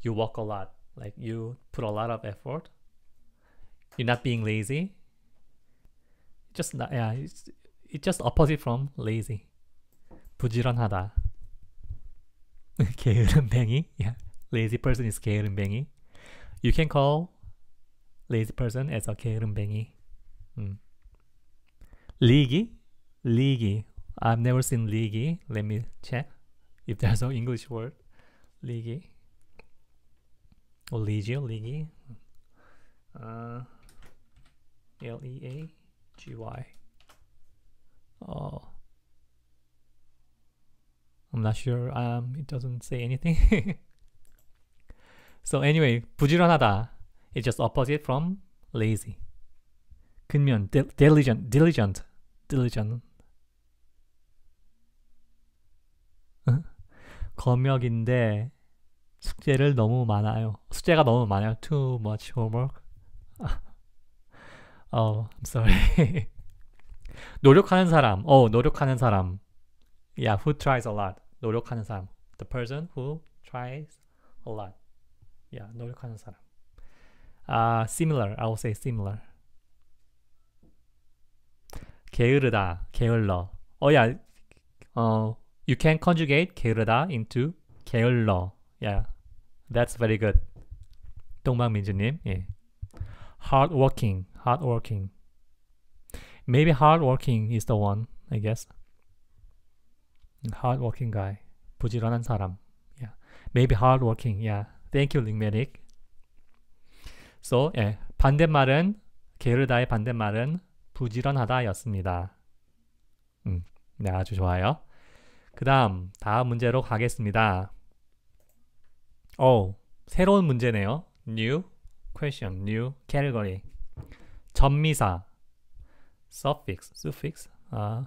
you walk a lot, like you put a lot of effort. You're not being lazy. Just not, yeah, it's, it's just opposite from lazy. 부지런하다. 게으름뱅이. Yeah. Lazy person is 게으름뱅이. You can call lazy person as a 게으름뱅이. 음. Ligi? Ligi. I've never seen Ligi. Let me check if there's no English word. Ligi. Or Ligi, Ligi. L-E-A-G-Y. Oh. I'm not sure. Um, it doesn't say anything. so anyway, 부지런하다. It's just opposite from lazy. 근면, diligent, diligent. 뜨르지 않는 검역인데 숙제를 너무 많아요. 숙제가 너무 많아요. Too much homework. oh, I'm sorry. 노력하는 사람. 어, oh, 노력하는 사람. Yeah, who tries a lot. 노력하는 사람. The person who tries a lot. Yeah, 노력하는 사람. 아, uh, similar. I would say similar. 게으르다, 게을러. 어, 야, 어, you can conjugate 게으르다 into 게을러. Yeah, that's very good. 동방민주님, 예. Hardworking, hardworking. Maybe hardworking is the one, I guess. Hardworking guy, 부지런한 사람. Yeah, maybe hardworking. Yeah, thank you, Lingmedic. So, 예, 반대말은 게으르다의 반대말은 부지런하다였습니다. 음, 네, 아주 좋아요. 그 다음, 다음 문제로 가겠습니다. 오, 새로운 문제네요. New question, new category. 전미사, suffix, suffix. 아,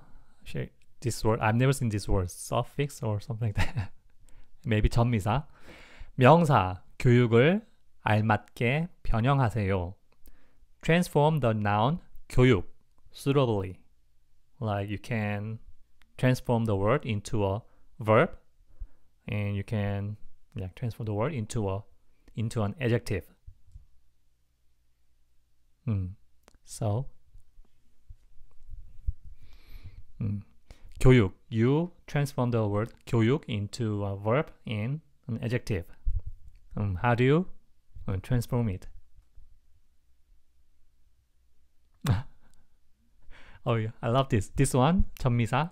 uh, this word, I've never seen this word. suffix or something like that. maybe 전미사. 명사, 교육을 알맞게 변형하세요. transform the noun, 교육. suitably. Like you can transform the word into a verb and you can yeah, transform the word into a into an adjective. Mm. So mm. 교육 you transform the word 교육 into a verb and an adjective. Um, how do you uh, transform it? Oh, yeah. I love this. This one, 전미사.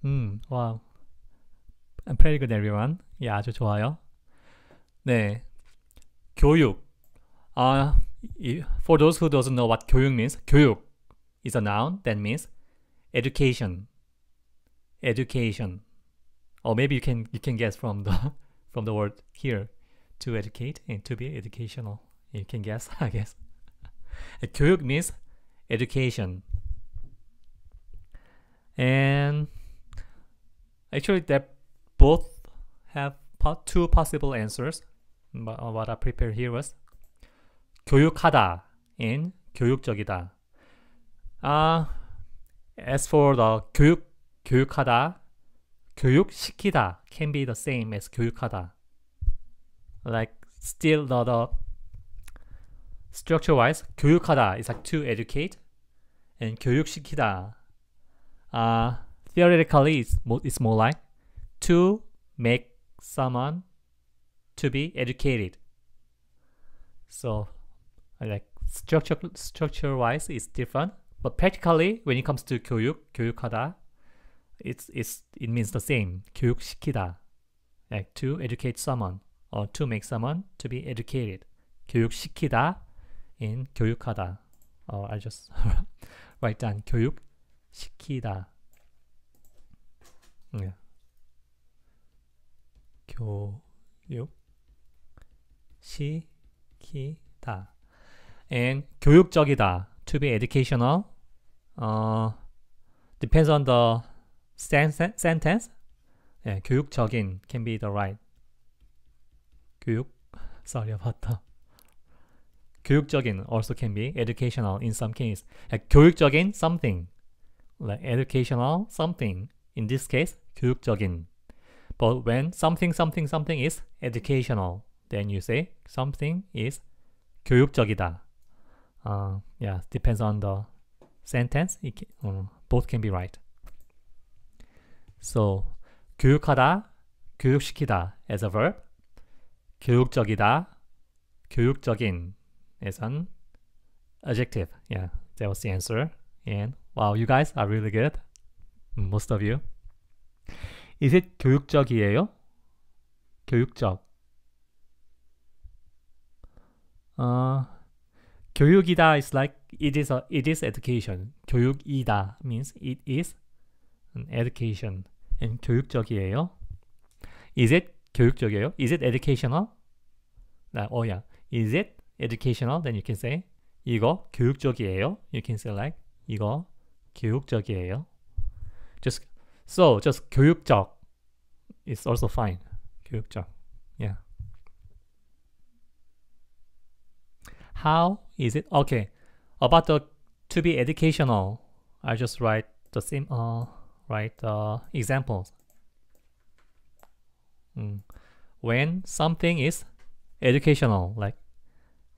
Hmm. Wow. I'm pretty good, everyone. y e a 예, 아주 좋아요. 네, 교육. 아, uh, for those who doesn't know what 교육 means, 교육 is a noun that means education. education. or maybe you can you can guess from the from the word here to educate and to be educational. You can guess, I guess. 교육 means education. And actually that both have two possible answers. But uh, what I prepared here was 교육하다 and 교육적이다. Uh, as for the 교육, 교육하다, 교육시키다 can be the same as 교육하다. Like still not a. structure wise 교육하다 is like to educate and 교육시키다 uh, theoretically it's, more it's more like to make someone to be educated. So like structure structure wise is different, but practically when it comes to 교육, 교육하다 it's, it's, it means the same. 교육시키다. Like to educate someone or to make someone to be educated. 교육시키다 in 교육하다. Or I just write down 교육시키다. Yeah. 교육시키다. And 교육적이다. To be educational. Uh, depends on the sentence 예, 교육적인 can be the right 교육 sorry about that 교육적인 also can be educational in some case 예, 교육적인 something like educational something in this case 교육적인 but when something something something is educational then you say something is 교육적이다 uh, yeah depends on the sentence it can, uh, both can be right So, 교육하다, 교육시키다 as a verb. 교육적이다, 교육적인 as an adjective. Yeah, that was the answer. And wow, you guys are really good. Most of you. Is it 교육적이에요? 교육적. 어, 교육이다 is like it is a, it is education. 교육이다 means it is an education. 교육적이에요? Is it 교육적이에요? Is it educational? 나 어야. Is it educational? Then you can say 이거 교육적이에요. You can say like 이거 교육적이에요. Just so just 교육적 is also fine. 교육적. Yeah. How is it? Okay. About the to be educational, I just write the same. Uh, right uh, examples. Mm. When something is educational, like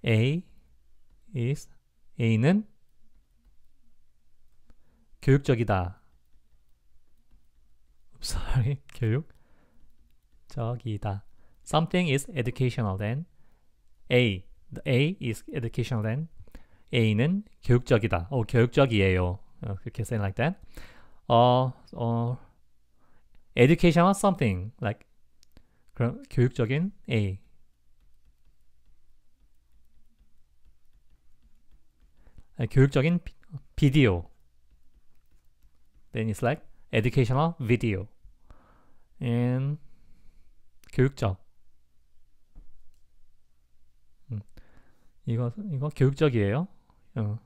A is A는 교육적이다. Sorry, 교육적이다. Something is educational then A. The A is educational then A는 교육적이다. 어, 교육적이에요. 어, 렇게 say like that. 어, 어, educational something like 그런 교육적인 A. 교육적인 비디오. Then it's like educational video. And 교육적. 음, 이거 이거 교육적이에요. 어.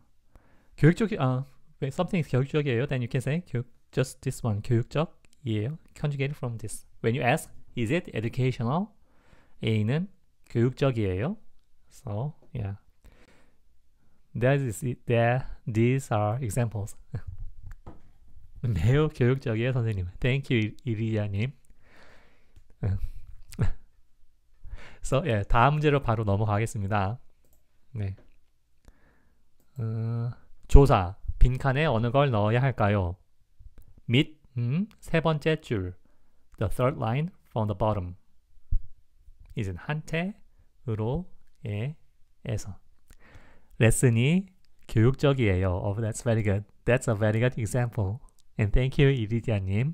교육적이 아 When something 교육적이에요, then you can say 교육, just this one 교육적이에요. Conjugate from this. When you ask, is it educational? A는 교육적이에요. So yeah, that is it. That these are examples. 매우 교육적이에요, 선생님. Thank you, 이리야님. so 예, 다음 문제로 바로 넘어가겠습니다. 네. 어, 조사. 빈칸에 어느 걸 넣어야 할까요? 밑, 음, 세 번째 줄 The third line from the bottom 이젠 한테으로 에, 에서 레슨이 교육적이에요. Oh, that's very good. That's a very good example. And thank you, 이리디아님.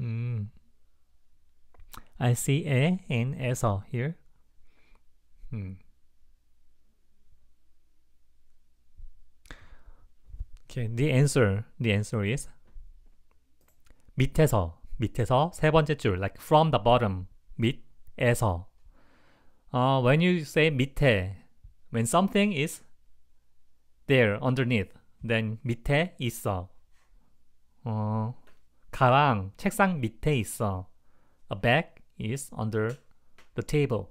음. I see a in 에서 here. 음. Okay, the answer, the answer is 밑에서 밑에서 세 번째 줄 like from the bottom 밑에서 uh, when you say 밑에 when something is there underneath then 밑에 있어 어, 가방 책상 밑에 있어. A bag is under the table.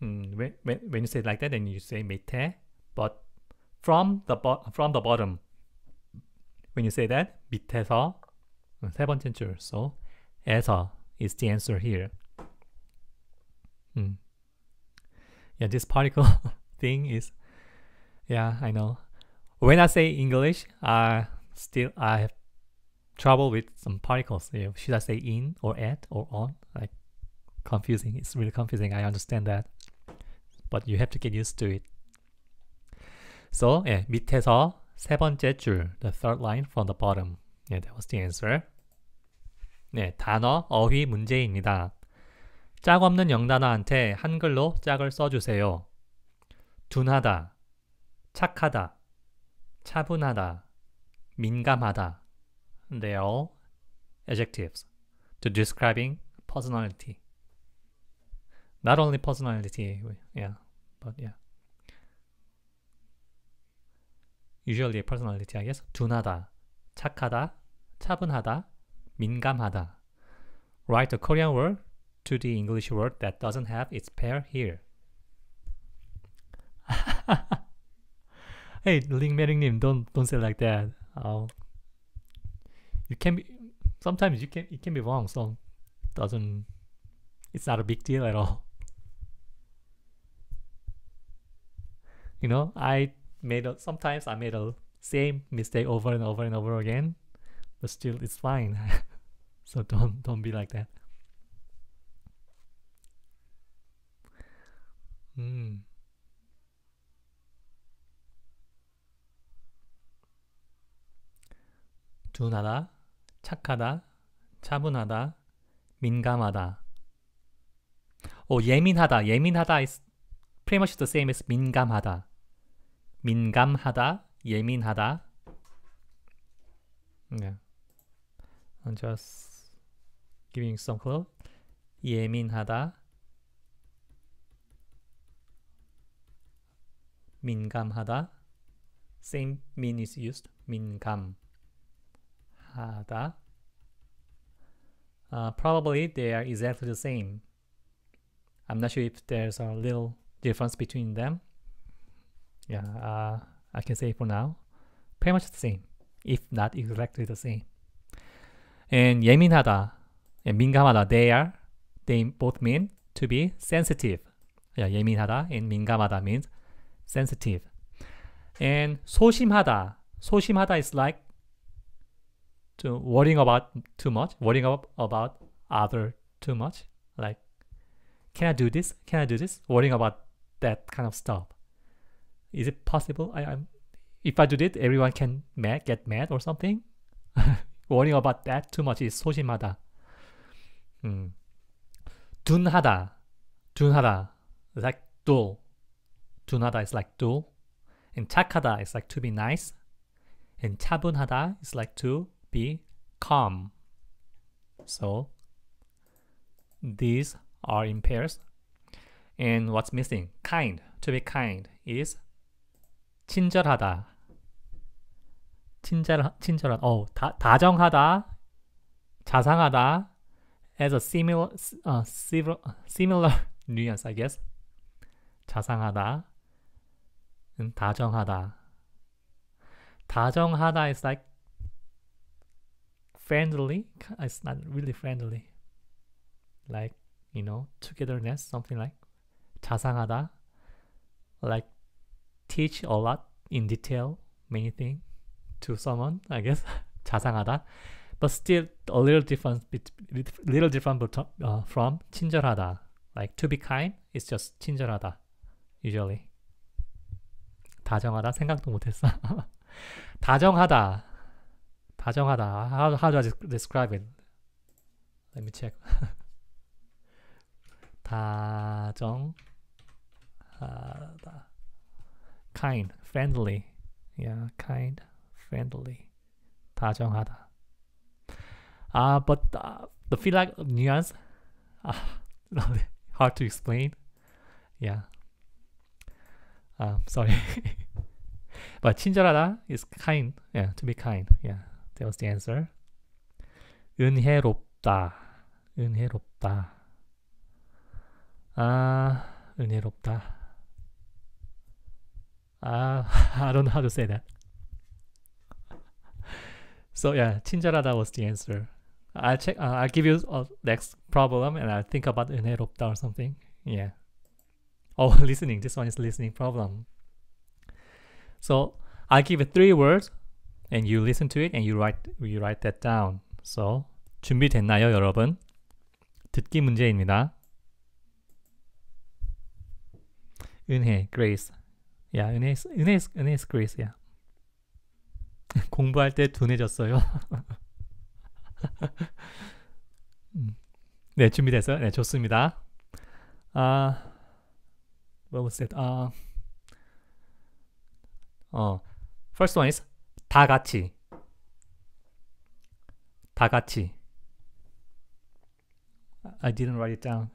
when, when, when you say it like that, then you say 밑에, but from the from the bottom. When you say that, 밑에서 세 번째 줄. So, 에서 is the answer here. Mm. Yeah, this particle thing is. Yeah, I know. When I say English, I still I have trouble with some particles. You should I say in or at or on? Like confusing. It's really confusing. I understand that. But you have to get used to it. So 예, 밑에서 세 번째 줄, the third line from the bottom. 예, that was the answer. 네, 단어 어휘 문제입니다. 짝 없는 영단어한테 한글로 짝을 써주세요. 둔하다, 착하다, 차분하다, 민감하다, They are all adjectives to describing personality. Not only personality, yeah, but yeah. Usually personality, I guess. 둔하다, 착하다, 차분하다, 민감하다. Write a Korean word to the English word that doesn't have its pair here. hey, Ling Mering Nim, don't don't say like that. Oh you can be sometimes you can it can be wrong, so doesn't it's not a big deal at all. You know, I made a, sometimes I made a same mistake over and over and over again, but still it's fine. so don't don't be like that. Mm. Tunala. 착하다, 차분하다, 민감하다. 오, 예민하다. 예민하다 is pretty much the same as 민감하다. 민감하다, 예민하다. Yeah. I'm just giving some clue. 예민하다. 민감하다. Same mean is used. 민감. 하다. Uh, uh, probably they are exactly the same. I'm not sure if there's a little difference between them. Yeah, uh, I can say for now, pretty much the same, if not exactly the same. And 예민하다 and 민감하다, they are, they both mean to be sensitive. Yeah, 예민하다 and 민감하다 means sensitive. And 소심하다, 소심하다 is like to worrying about too much, worrying about, about other too much. Like, can I do this? Can I do this? Worrying about that kind of stuff. Is it possible? I, am if I do it, everyone can mad, get mad or something. worrying about that too much is 소심하다. 음. 둔하다, 둔하다. like dull. 둔하다 is like dull. And 착하다 is like to be nice. And 차분하다 is like to be calm. So these are in pairs. And what's missing? Kind. To be kind is 친절하다. 친절, 친절한, 어, 다, 다정하다, 자상하다, as a similar, uh, similar, similar nuance, I guess. 자상하다, 다정하다. 다정하다 is like friendly it's not really friendly like you know togetherness something like 자상하다 like teach a lot in detail many things to someone I guess 자상하다 but still a little different little different but, uh, from 친절하다 like to be kind is just 친절하다 usually 다정하다 생각도 못했어 다정하다 다정하다. How, how do I describe it? Let me check. 다정하다. Kind, friendly. Yeah, kind, friendly. 다정하다. Uh, but uh, the feel like nuance, uh, hard to explain. Yeah. Um, sorry. but 친절하다 is kind. Yeah, to be kind. Yeah. That was the answer. 은혜롭다. 은혜롭다. 아, 은혜롭다. 아, I don't know how to say that. So yeah, 친절하다 was the answer. I'll check. Uh, I'll give you uh, next problem, and I'll think about 은혜롭다 or something. Yeah. Oh, listening. This one is listening problem. So I'll give it three words. and you listen to it and you write you write that down. So 준비됐나요, 여러분? 듣기 문제입니다. 은혜, grace. 야, yeah, 은혜, 은혜, 은혜, grace. 야. Yeah. 공부할 때 둔해졌어요. 네, 준비됐어요? 네, 좋습니다. 아, what was it? 아, 어, first one is 다 같이 다 같이 I didn't write it down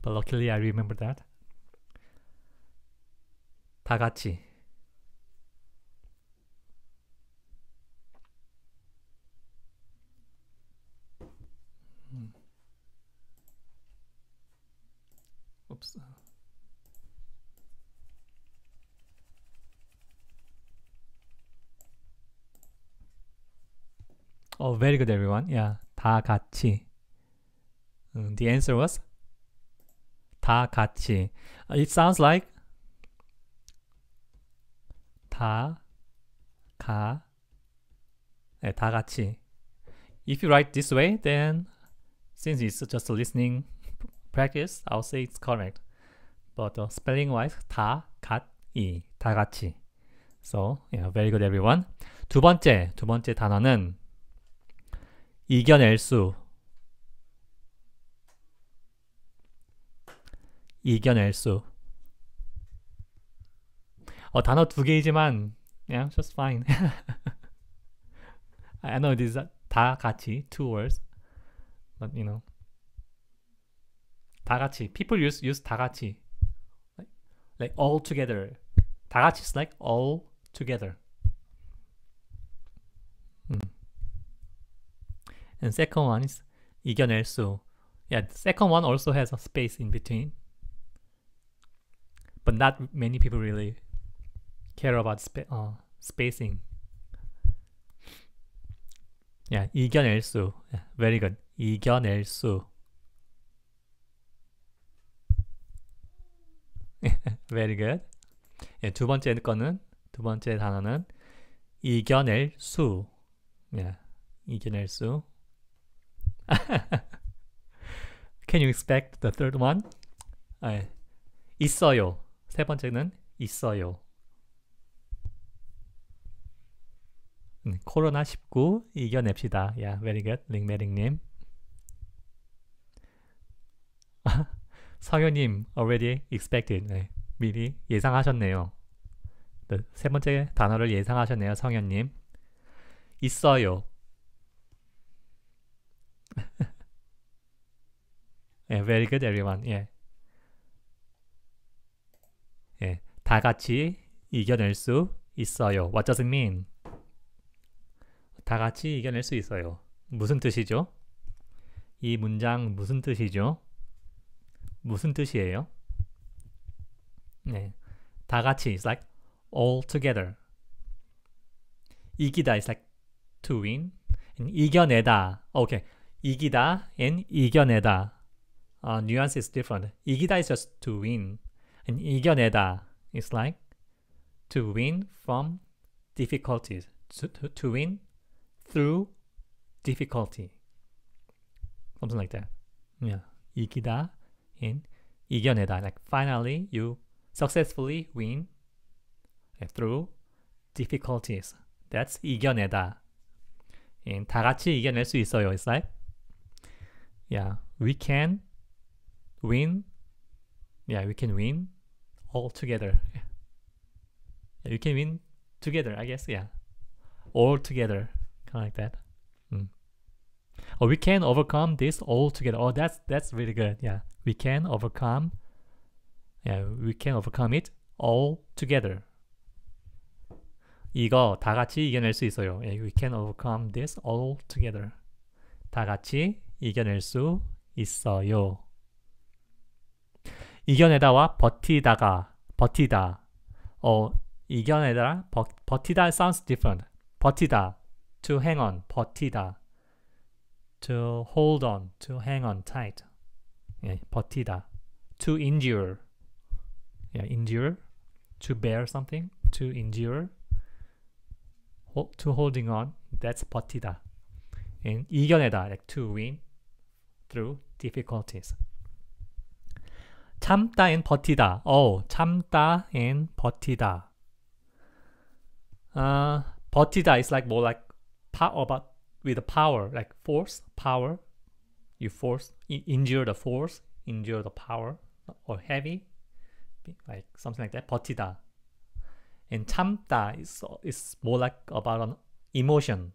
but luckily I remember that 다 같이 Oops. Oh, very good, everyone. Yeah, 다 같이. The answer was 다 같이. It sounds like 다 가. 네, 다 같이. If you write this way, then since it's just a listening practice, I'll say it's correct. But uh, spelling-wise, 다 같이, 다 같이. So, yeah, very good, everyone. 두 번째, 두 번째 단어는 이겨낼 수 이겨낼 수 어, 단어 두 개이지만 yeah, just fine. I know these 다 같이 two words, but you know 다 같이 people use use 다 같이 like, like all together 다 같이 is like all together. 음. And second one is 이겨낼 수. Yeah, second one also has a space in between. But not many people really care about spa uh, spacing. Yeah, 이겨낼 수. Yeah, very good. 이겨낼 수. very good. y e a 예, 두 번째 거는 두 번째 단어는 이겨낼 수. 예, 이겨낼 수. Can you expect the third one? 아, 예. 있어요. 세 번째는 있어요. 음, 코로나 19 이겨냅시다. 야, yeah, very good, 링메링님. 성현님 already expected. 네, 미리 예상하셨네요. 네, 세 번째 단어를 예상하셨네요, 성현님. 있어요. 예, very good everyone. 예. 예, 다 같이 이겨낼 수 있어요. What does it mean? 다 같이 이겨낼 수 있어요. 무슨 뜻이죠? 이 문장 무슨 뜻이죠? 무슨 뜻이에요? 네. 다 같이 it's like all together. 이기다 is like to win. 이겨내다. 오케이. Okay. 이기다 and 이겨내다. Uh, nuance is different. 이기다 is just to win. And 이겨내다 is like to win from difficulties. To, to, to win through difficulty. Something like that. Yeah. 이기다 and 이겨내다. Like finally you successfully win through difficulties. That's 이겨내다. And 다 같이 이겨낼 수 있어요. It's like yeah we can win yeah we can win all together yeah. we can win together i guess yeah all together kind of like that mm. we can overcome this all together oh that's that's really good yeah we can overcome yeah we can overcome it all together 이거 다 같이 이겨낼 수 있어요 yeah, we can overcome this all together 다 같이 이겨낼 수 있어요. 이겨내다와 버티다가 버티다 어 이겨내다 버, 버티다 sounds different 버티다 to hang on 버티다 to hold on to hang on tight 예, 버티다 to endure 예, endure to bear something to endure to holding on that's 버티다 and 이겨내다 like to win through difficulties. 참다 and 버티다. Oh, 참다 and 버티다. Uh, 버티다 is like more like power, but with power, like force, power. You force, injure the force, injure the power, or heavy, like something like that. 버티다. And 참다 is is more like about an emotion.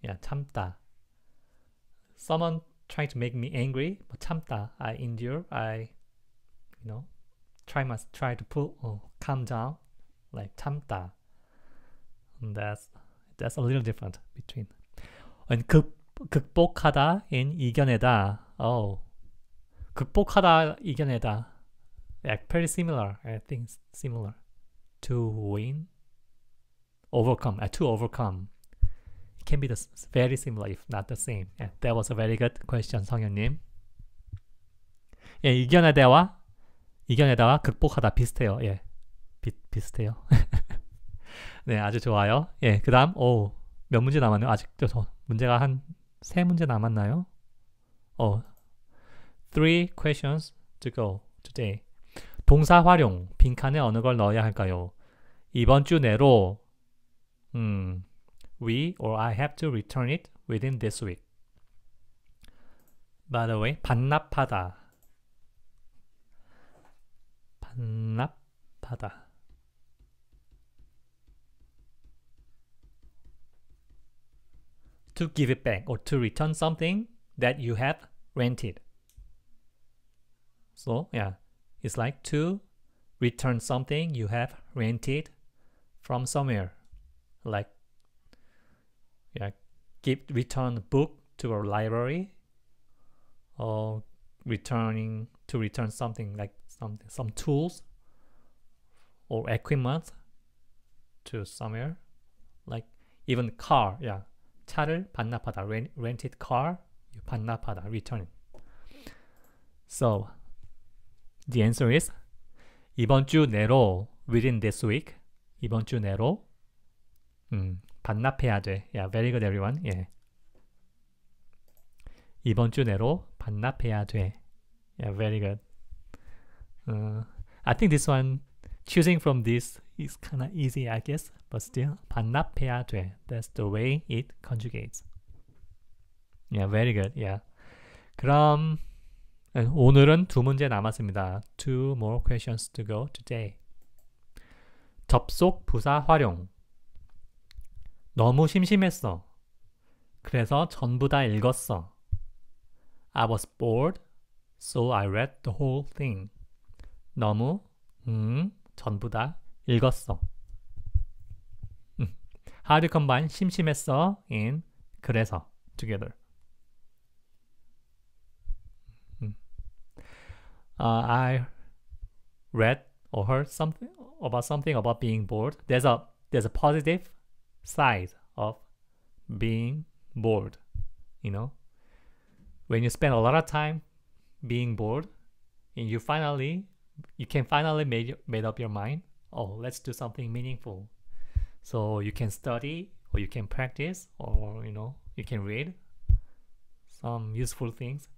Yeah, 참다 someone trying to make me angry, but 참다, I endure, I, you know, try must try to pull, oh, calm down, like 참다. And that's that's a little different between. And 극 극복하다 and 이겨내다. Oh, 극복하다 이겨내다. Like pretty similar, I think similar. To win, overcome, uh, to overcome. can be the very similar if not the same. Yeah, that was a very good question, 성현님. 예, 이겨내다와 이겨내다와 극복하다 비슷해요. 예, 비, 비슷해요. 네, 아주 좋아요. 예, 그다음 오, 몇 문제 남았네요. 아직도 저 문제가 한 세 문제 남았나요? 어, three questions to go today. 동사 활용 빈칸에 어느 걸 넣어야 할까요? 이번 주 내로 음, we or I have to return it within this week. By the way, 반납하다. 반납하다. To give it back or to return something that you have rented. So yeah, it's like to return something you have rented from somewhere, like give return book to our library or returning to return something like something some tools or equipment to somewhere like even car yeah 차를 반납하다 rented car you 반납하다 return so the answer is 이번 주 내로 within this week 이번 주 내로 음, 반납해야 돼. 야, yeah, very good everyone. 예. 이번 주 내로 반납해야 돼. Yeah, very good. Uh, I think this one choosing from this is kind of easy, I guess. But still, 반납해야 돼. That's the way it conjugates. Yeah, very good. Yeah. 그럼 오늘은 두 문제 남았습니다. Two more questions to go today. 접속 부사 활용 너무 심심했어. 그래서 전부 다 읽었어. I was bored, so I read the whole thing. 너무, 음, 전부 다 읽었어. 음. How do you combine 심심했어 in 그래서 together? 음. Uh, I read or heard something about something about being bored. There's a there's a positive side of being bored you know when you spend a lot of time being bored and you finally you can finally made, made up your mind oh let's do something meaningful so you can study or you can practice or you know you can read some useful things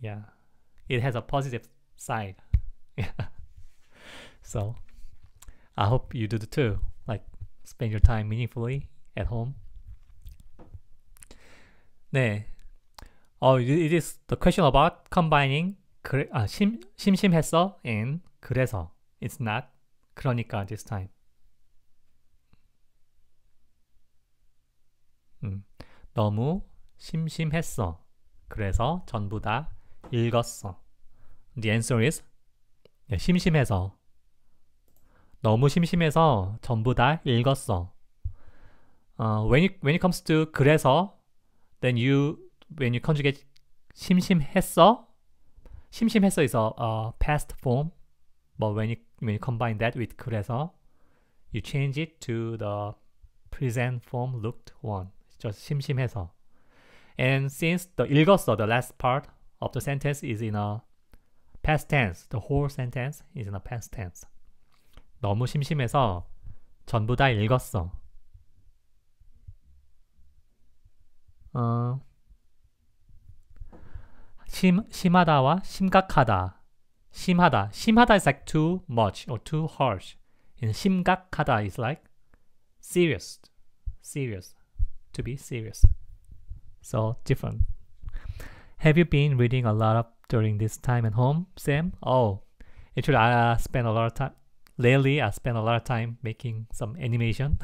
yeah it has a positive side so i hope you do too spend your time meaningfully at home. 네. Oh, it is the question about combining 그래, 아, 심, 심심했어 and 그래서 it's not 그러니까 this time. 음, 너무 심심했어. 그래서 전부 다 읽었어. The answer is 네, 심심해서 너무 심심해서 전부 다 읽었어. 어, when, you, when it comes to 그래서 then you when you conjugate 심심했어 심심했어 is a uh, past form but when you, when you combine that with 그래서 you change it to the present form looked one just 심심해서 and since the 읽었어 the last part of the sentence is in a past tense the whole sentence is in a past tense 너무 심심해서 전부 다 읽었어. 어, 심, 심하다와 심각하다. 심하다. 심하다 is like too much or too harsh. And 심각하다 is like serious. Serious. To be serious. So different. Have you been reading a lot of during this time at home, Sam? Oh, actually, I spent a lot of time lately I spent a lot of time making some animation.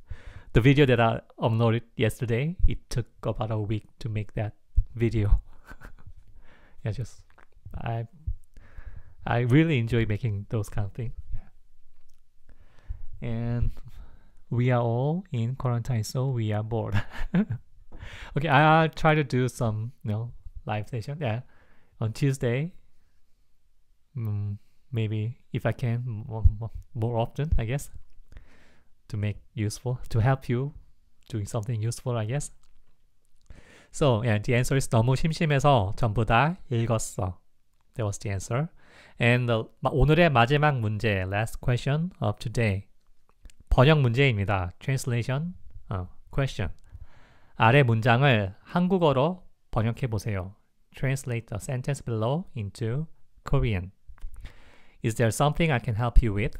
the video that I uploaded yesterday, it took about a week to make that video. yeah, just I I really enjoy making those kind of things. And we are all in quarantine, so we are bored. okay, I'll try to do some you know live session. Yeah, on Tuesday. Mm, maybe if I can more, more, more often, I guess, to make useful, to help you doing something useful, I guess. So yeah, the answer is 너무 심심해서 전부 다 읽었어. That was the answer. And the, 오늘의 마지막 문제, last question of today. 번역 문제입니다. Translation 어, question. 아래 문장을 한국어로 번역해 보세요. Translate the sentence below into Korean. Is there something I can help you with?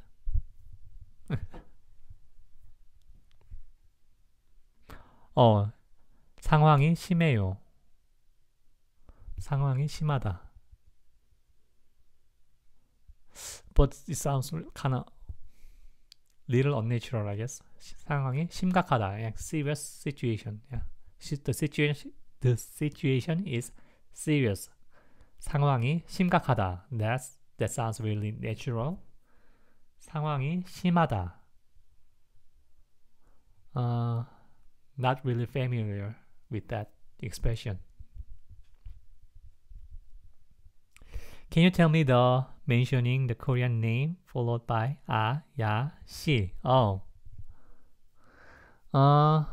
어, 상황이 심해요. 상황이 심하다. But it sounds kind of little unnatural, I guess. 상황이 심각하다. Yeah, serious situation. Yeah. The situation, the situation is serious. 상황이 심각하다. That's That sounds really natural. 상황이 심하다. Uh, not really familiar with that expression. Can you tell me the mentioning the Korean name followed by a, ya, she? Oh. Uh,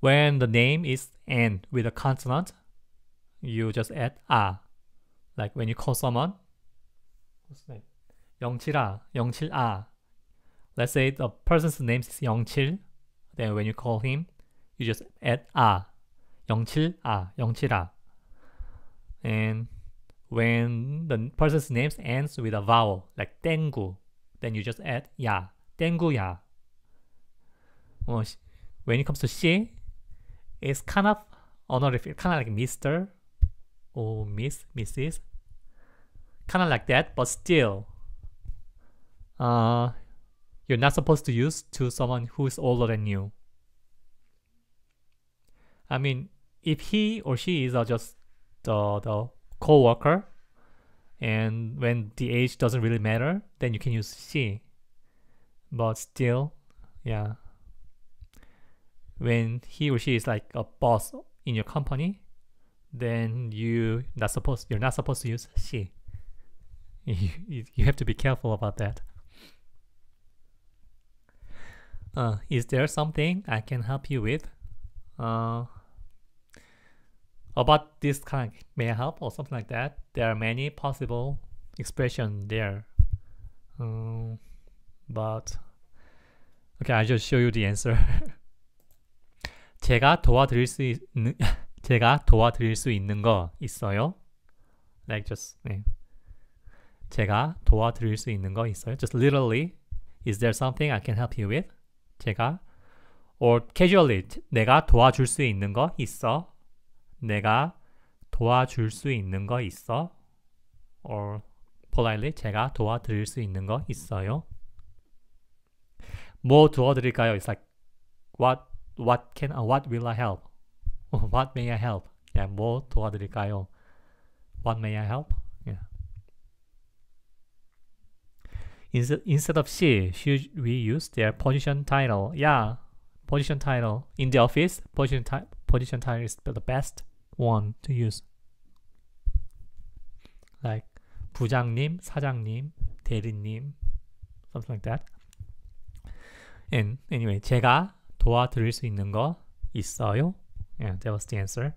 when the name is n with a consonant, you just add a. Like when you call someone, what's the name? 07아, 07아. Let's say the person's name is 07. Then when you call him, you just add 아. 07아, 07아. And when the person's name ends with a vowel, like 땡구, then you just add 야, 땡구야. 어, when it comes to she, it's kind of honorific, kind of like Mr. or Miss, Mrs. kind of like that, but still, uh, you're not supposed to use to someone who is older than you. I mean, if he or she is uh, just the, the co-worker, and when the age doesn't really matter, then you can use she. But still, yeah. When he or she is like a boss in your company, then you not supposed you're not supposed to use she you, you have to be careful about that. Uh, is there something I can help you with? Uh, about this kind, may I help or something like that? There are many possible expressions there. Um, but okay, I just show you the answer. 제가 도와드릴 수 있는 제가 도와드릴 수 있는 거 있어요? Like just 제가 도와드릴 수 있는 거 있어요? Just literally, is there something I can help you with? 제가 or casually, 내가 도와줄 수 있는 거 있어? 내가 도와줄 수 있는 거 있어? or politely, 제가 도와드릴 수 있는 거 있어요? 뭐 도와드릴까요? It's like what what can what will I help? What may I help? 야, 뭐 도와드릴까요? What may I help? Instead of she, should we use their position title? Yeah, position title. In the office, position, ti position title is the best one to use. Like 부장님, 사장님, 대리님, something like that. And anyway, 제가 도와드릴 수 있는 거 있어요? Yeah, that was the answer.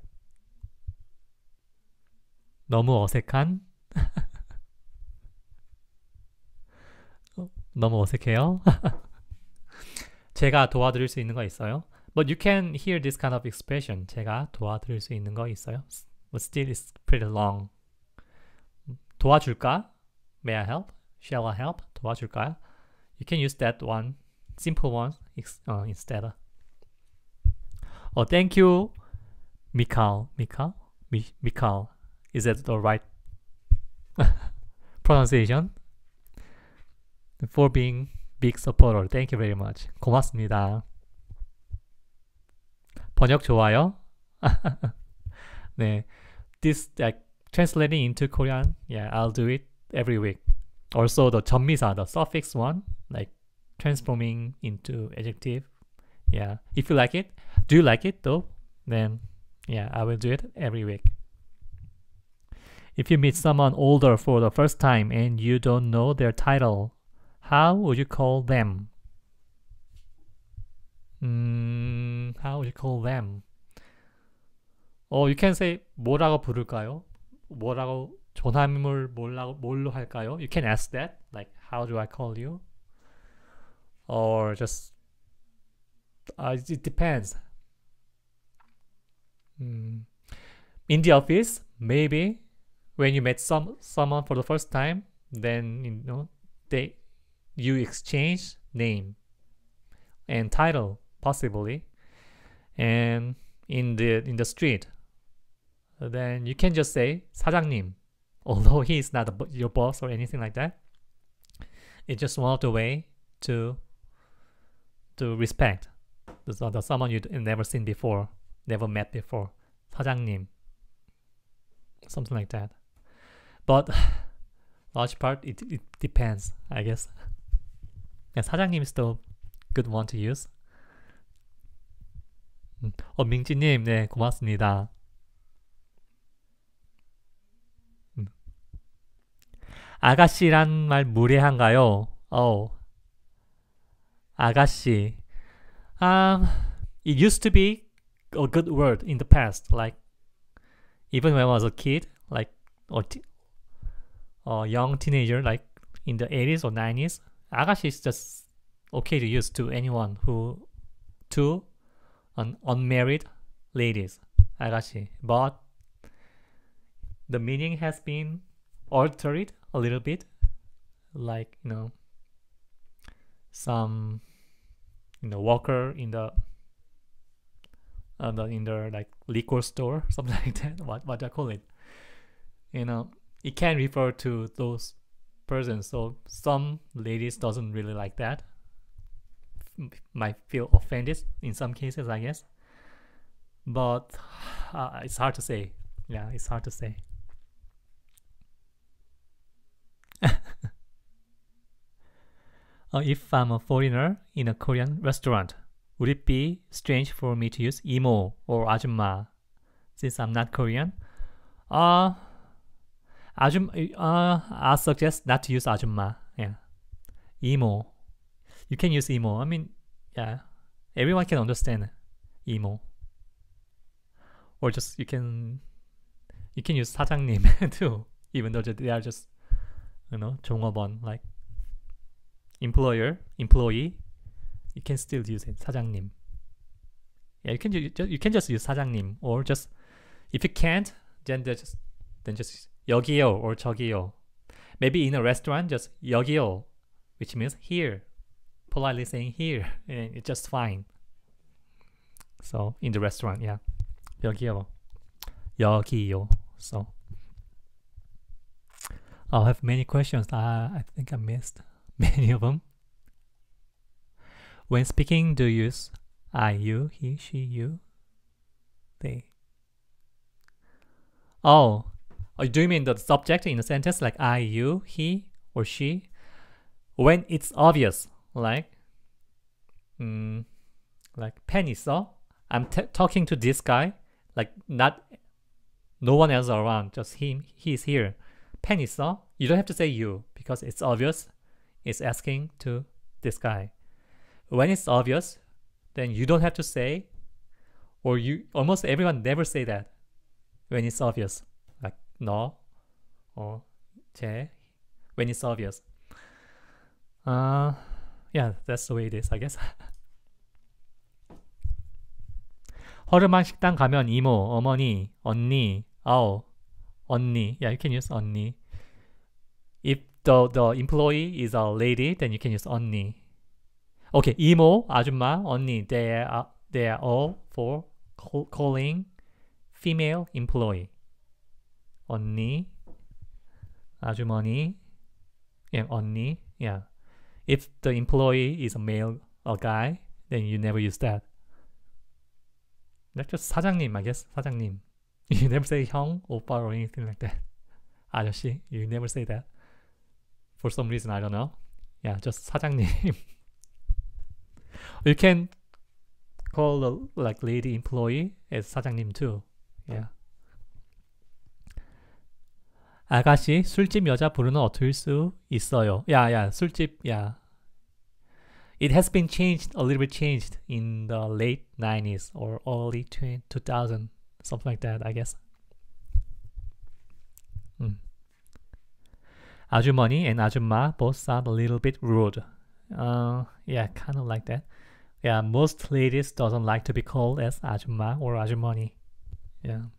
너무 어색한 너무 어색해요. 제가 도와드릴 수 있는 거 있어요? But you can hear this kind of expression. 제가 도와드릴 수 있는 거 있어요? But still it's pretty long. 도와줄까? May I help? Shall I help? 도와줄까요? You can use that one, simple one uh, instead. Oh, thank you, Mikal. Mikal? Mi Mikal. Is that the right pronunciation? for being big supporter. Thank you very much. 고맙습니다. 번역 좋아요? 네. This like translating into Korean. Yeah, I'll do it every week. Also the 전미사, the suffix one, like transforming into adjective. Yeah. If you like it, do you like it though? Then yeah, I will do it every week. If you meet someone older for the first time and you don't know their title, how would you call them? Mm, how would you call them? Or you can say 뭐라고 부를까요? 뭐라고 존함을 뭐라고 뭘로 할까요? You can ask that like how do I call you? Or just uh, it depends. Mm. In the office, maybe when you met some someone for the first time, then you know they you exchange name and title possibly and in the in the street then you can just say 사장님 although he is not a, your boss or anything like that it's just one of the way to to respect the, the someone you never seen before never met before 사장님 something like that but large part it, it depends i guess 사장님 is the good one to use. 어, 민지님, 네, 고맙습니다. 아가씨란 말 무례한가요? 어, 아가씨. Um, it used to be a good word in the past, like even when I was a kid, like or, or young teenager, like in the 80s or 90s. Agashi is just okay to use to anyone who, to an unmarried ladies, Agashi. But the meaning has been altered a little bit, like, you know, some, you know, worker in the uh, in the like liquor store, something like that. What what I call it? You know, it can refer to those person. So some ladies doesn't really like that. Might feel offended in some cases, I guess. But uh, it's hard to say. Yeah, it's hard to say. Oh, if I'm a foreigner in a Korean restaurant, would it be strange for me to use emo or ajumma since I'm not Korean? Uh, 아줌 uh, I suggest not to use 아줌마. Yeah. 이모. You can use 이모. I mean, yeah. Everyone can understand 이모. Or just you can you can use 사장님 too. Even though they are just you know, 종업원 like employer, employee. You can still use it. 사장님. Yeah, you can you, you can just use 사장님 or just if you can't then just then just 여기요 or 저기요. Maybe in a restaurant, just 여기요, which means here. Politely saying here, and it's just fine. So in the restaurant, yeah. 여기요. 여기요. So I'll have many questions. Ah, I think I missed many of them. When speaking, do you use I, you, he, she, you, they? Oh, I oh, do mean the subject in a sentence like I, you, he, or she. When it's obvious, like, mm, like penny saw. I'm talking to this guy, like not, no one else around, just him. He's here. Penny saw. You don't have to say you because it's obvious. It's asking to this guy. When it's obvious, then you don't have to say, or you almost everyone never say that when it's obvious. 너, 어, 제, when it's obvious. Uh, yeah, that's the way it is, I guess. 허름한 식당 가면 이모, 어머니, 언니, 아오, 언니. Yeah, you can use 언니. If the, the employee is a lady, then you can use 언니. Okay, 이모, 아줌마, 언니. They are, they are all for call, calling female employee. 언니, 아주머니, yeah, 언니, yeah. If the employee is a male, a guy, then you never use that. That's just 사장님, I guess, 사장님. You never say 형, 오빠 or anything like that. 아저씨, you never say that. For some reason, I don't know. Yeah, just 사장님. you can call the like lady employee as 사장님 too. Yeah. 아가씨 술집 여자 부르는 어쩔 수 있어요. 야야 술집 야. It has been changed a little bit changed in the late 90s or early 2000 something like that I guess. 음. 아주머니 and 아줌마 both sound a little bit rude. Uh, yeah, kind of like that. Yeah, most ladies doesn't like to be called as 아줌마 or ajumoni. Yeah.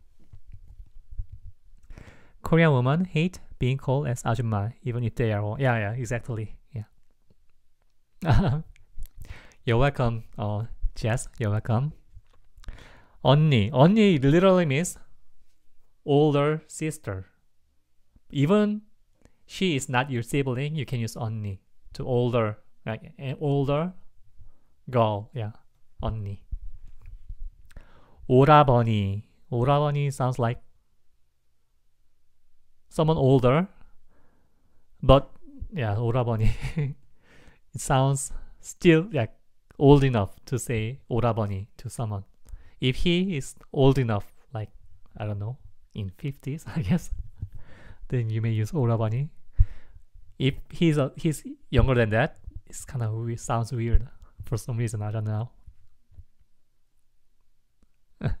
Korean women hate being called as ajumma, even if they are old. Yeah, yeah, exactly. Yeah. you're welcome, uh, Jess. You're welcome. Onni. Onni literally means older sister. Even she is not your sibling, you can use onni to older, like an older girl. Yeah, onni. 오라버니. 오라버니 sounds like someone older. But yeah, 오라버니. it sounds still like old enough to say 오라버니 to someone. If he is old enough, like I don't know, in 50s, I guess, then you may use 오라버니. If he's a he's younger than that, it's kind of weird, sounds weird for some reason. I don't know.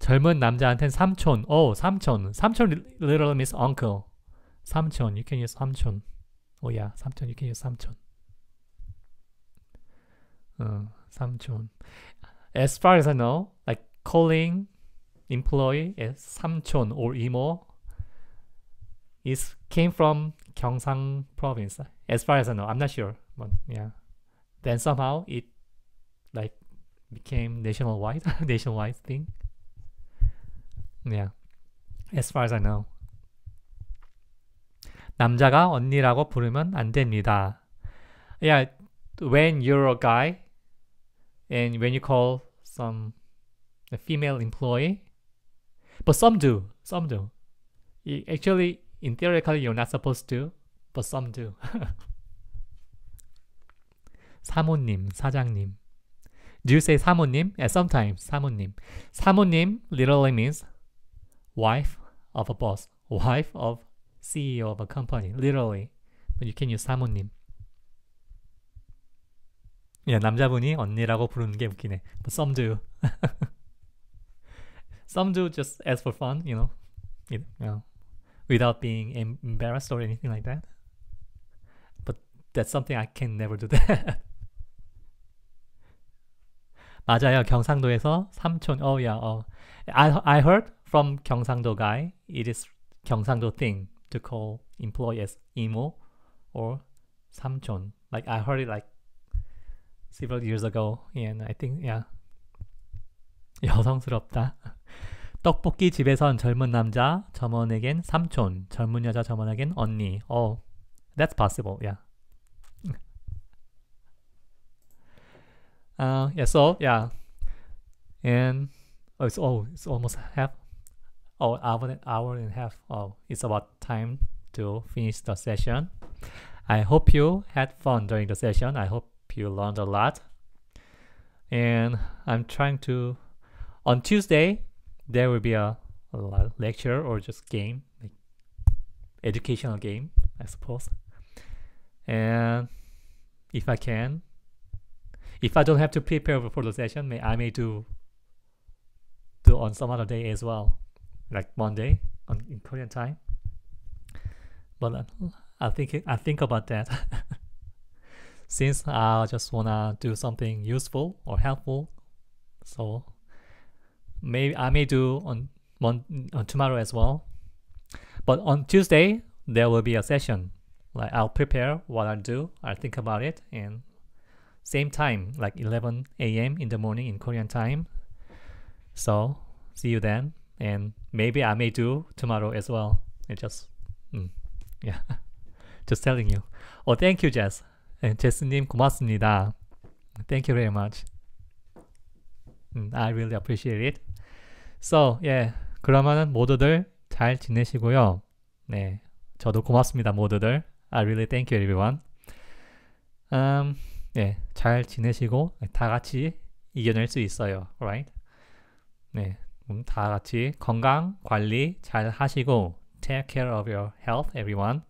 젊은 남자한테는 삼촌. 어, 삼촌. 삼촌 literally means uncle. 삼촌. You can use 삼촌. 오, 야, 삼촌. You can use 삼촌. 어, 삼촌. As far as I know, like calling employee as 삼촌 or 이모 is came from Gyeongsang province. As far as I know, I'm not sure, but yeah. Then somehow it like became nationwide, nationwide thing. Yeah. As far as I know. 남자가 언니라고 부르면 안 됩니다. Yeah, when you're a guy and when you call some a female employee, but some do, some do. Actually, in theoretically, you're not supposed to, but some do. 사모님, 사장님. Do you say 사모님? Yeah, sometimes 사모님. 사모님 literally means wife of a boss, wife of CEO of a company, literally. But you can use 사모님. 야, 남자분이 언니라고 부르는 게 웃기네. But some do. some do just as for fun, you know, you know without being embarrassed or anything like that. But that's something I can never do that. 맞아요. 경상도에서 삼촌. Oh yeah. Oh. I I heard From 경상도 guy, it is 경상도 thing to call employees imo or 삼촌. Like I heard it like several years ago, and I think yeah. 여성스럽다. 떡볶이 집에선 젊은 남자, 점원에겐 삼촌, 젊은 여자 점원에겐 언니. Oh, that's possible. Yeah. Uh, yeah. So yeah, and oh, it's oh, it's almost half oh, hour and hour and a half. Oh, it's about time to finish the session. I hope you had fun during the session. I hope you learned a lot. And I'm trying to on Tuesday there will be a, a lecture or just game, like educational game, I suppose. And if I can, if I don't have to prepare for the session, may I may do do on some other day as well like Monday on, in Korean time. But I think I think about that since I just wanna do something useful or helpful. So maybe I may do on on, on tomorrow as well. But on Tuesday there will be a session. Like I'll prepare what I do. I'll think about it and same time like 11 a.m. in the morning in Korean time. So see you then. and maybe I may do tomorrow as well. It just, mm, yeah, just telling you. Oh, thank you, Jess. 제스님 고맙습니다. Thank you very much. Mm, I really appreciate it. So, yeah, 그러면은 모두들 잘 지내시고요. 네, 저도 고맙습니다, 모두들. I really thank you, everyone. Um, 네, 잘 지내시고 다 같이 이겨낼 수 있어요, right? 네, 그럼 다 같이 건강 관리 잘 하시고 take care of your health everyone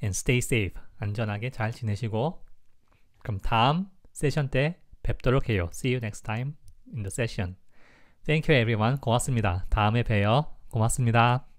and stay safe. 안전하게 잘 지내시고 그럼 다음 세션 때 뵙도록 해요. See you next time in the session. Thank you everyone. 고맙습니다. 다음에 봬요. 고맙습니다.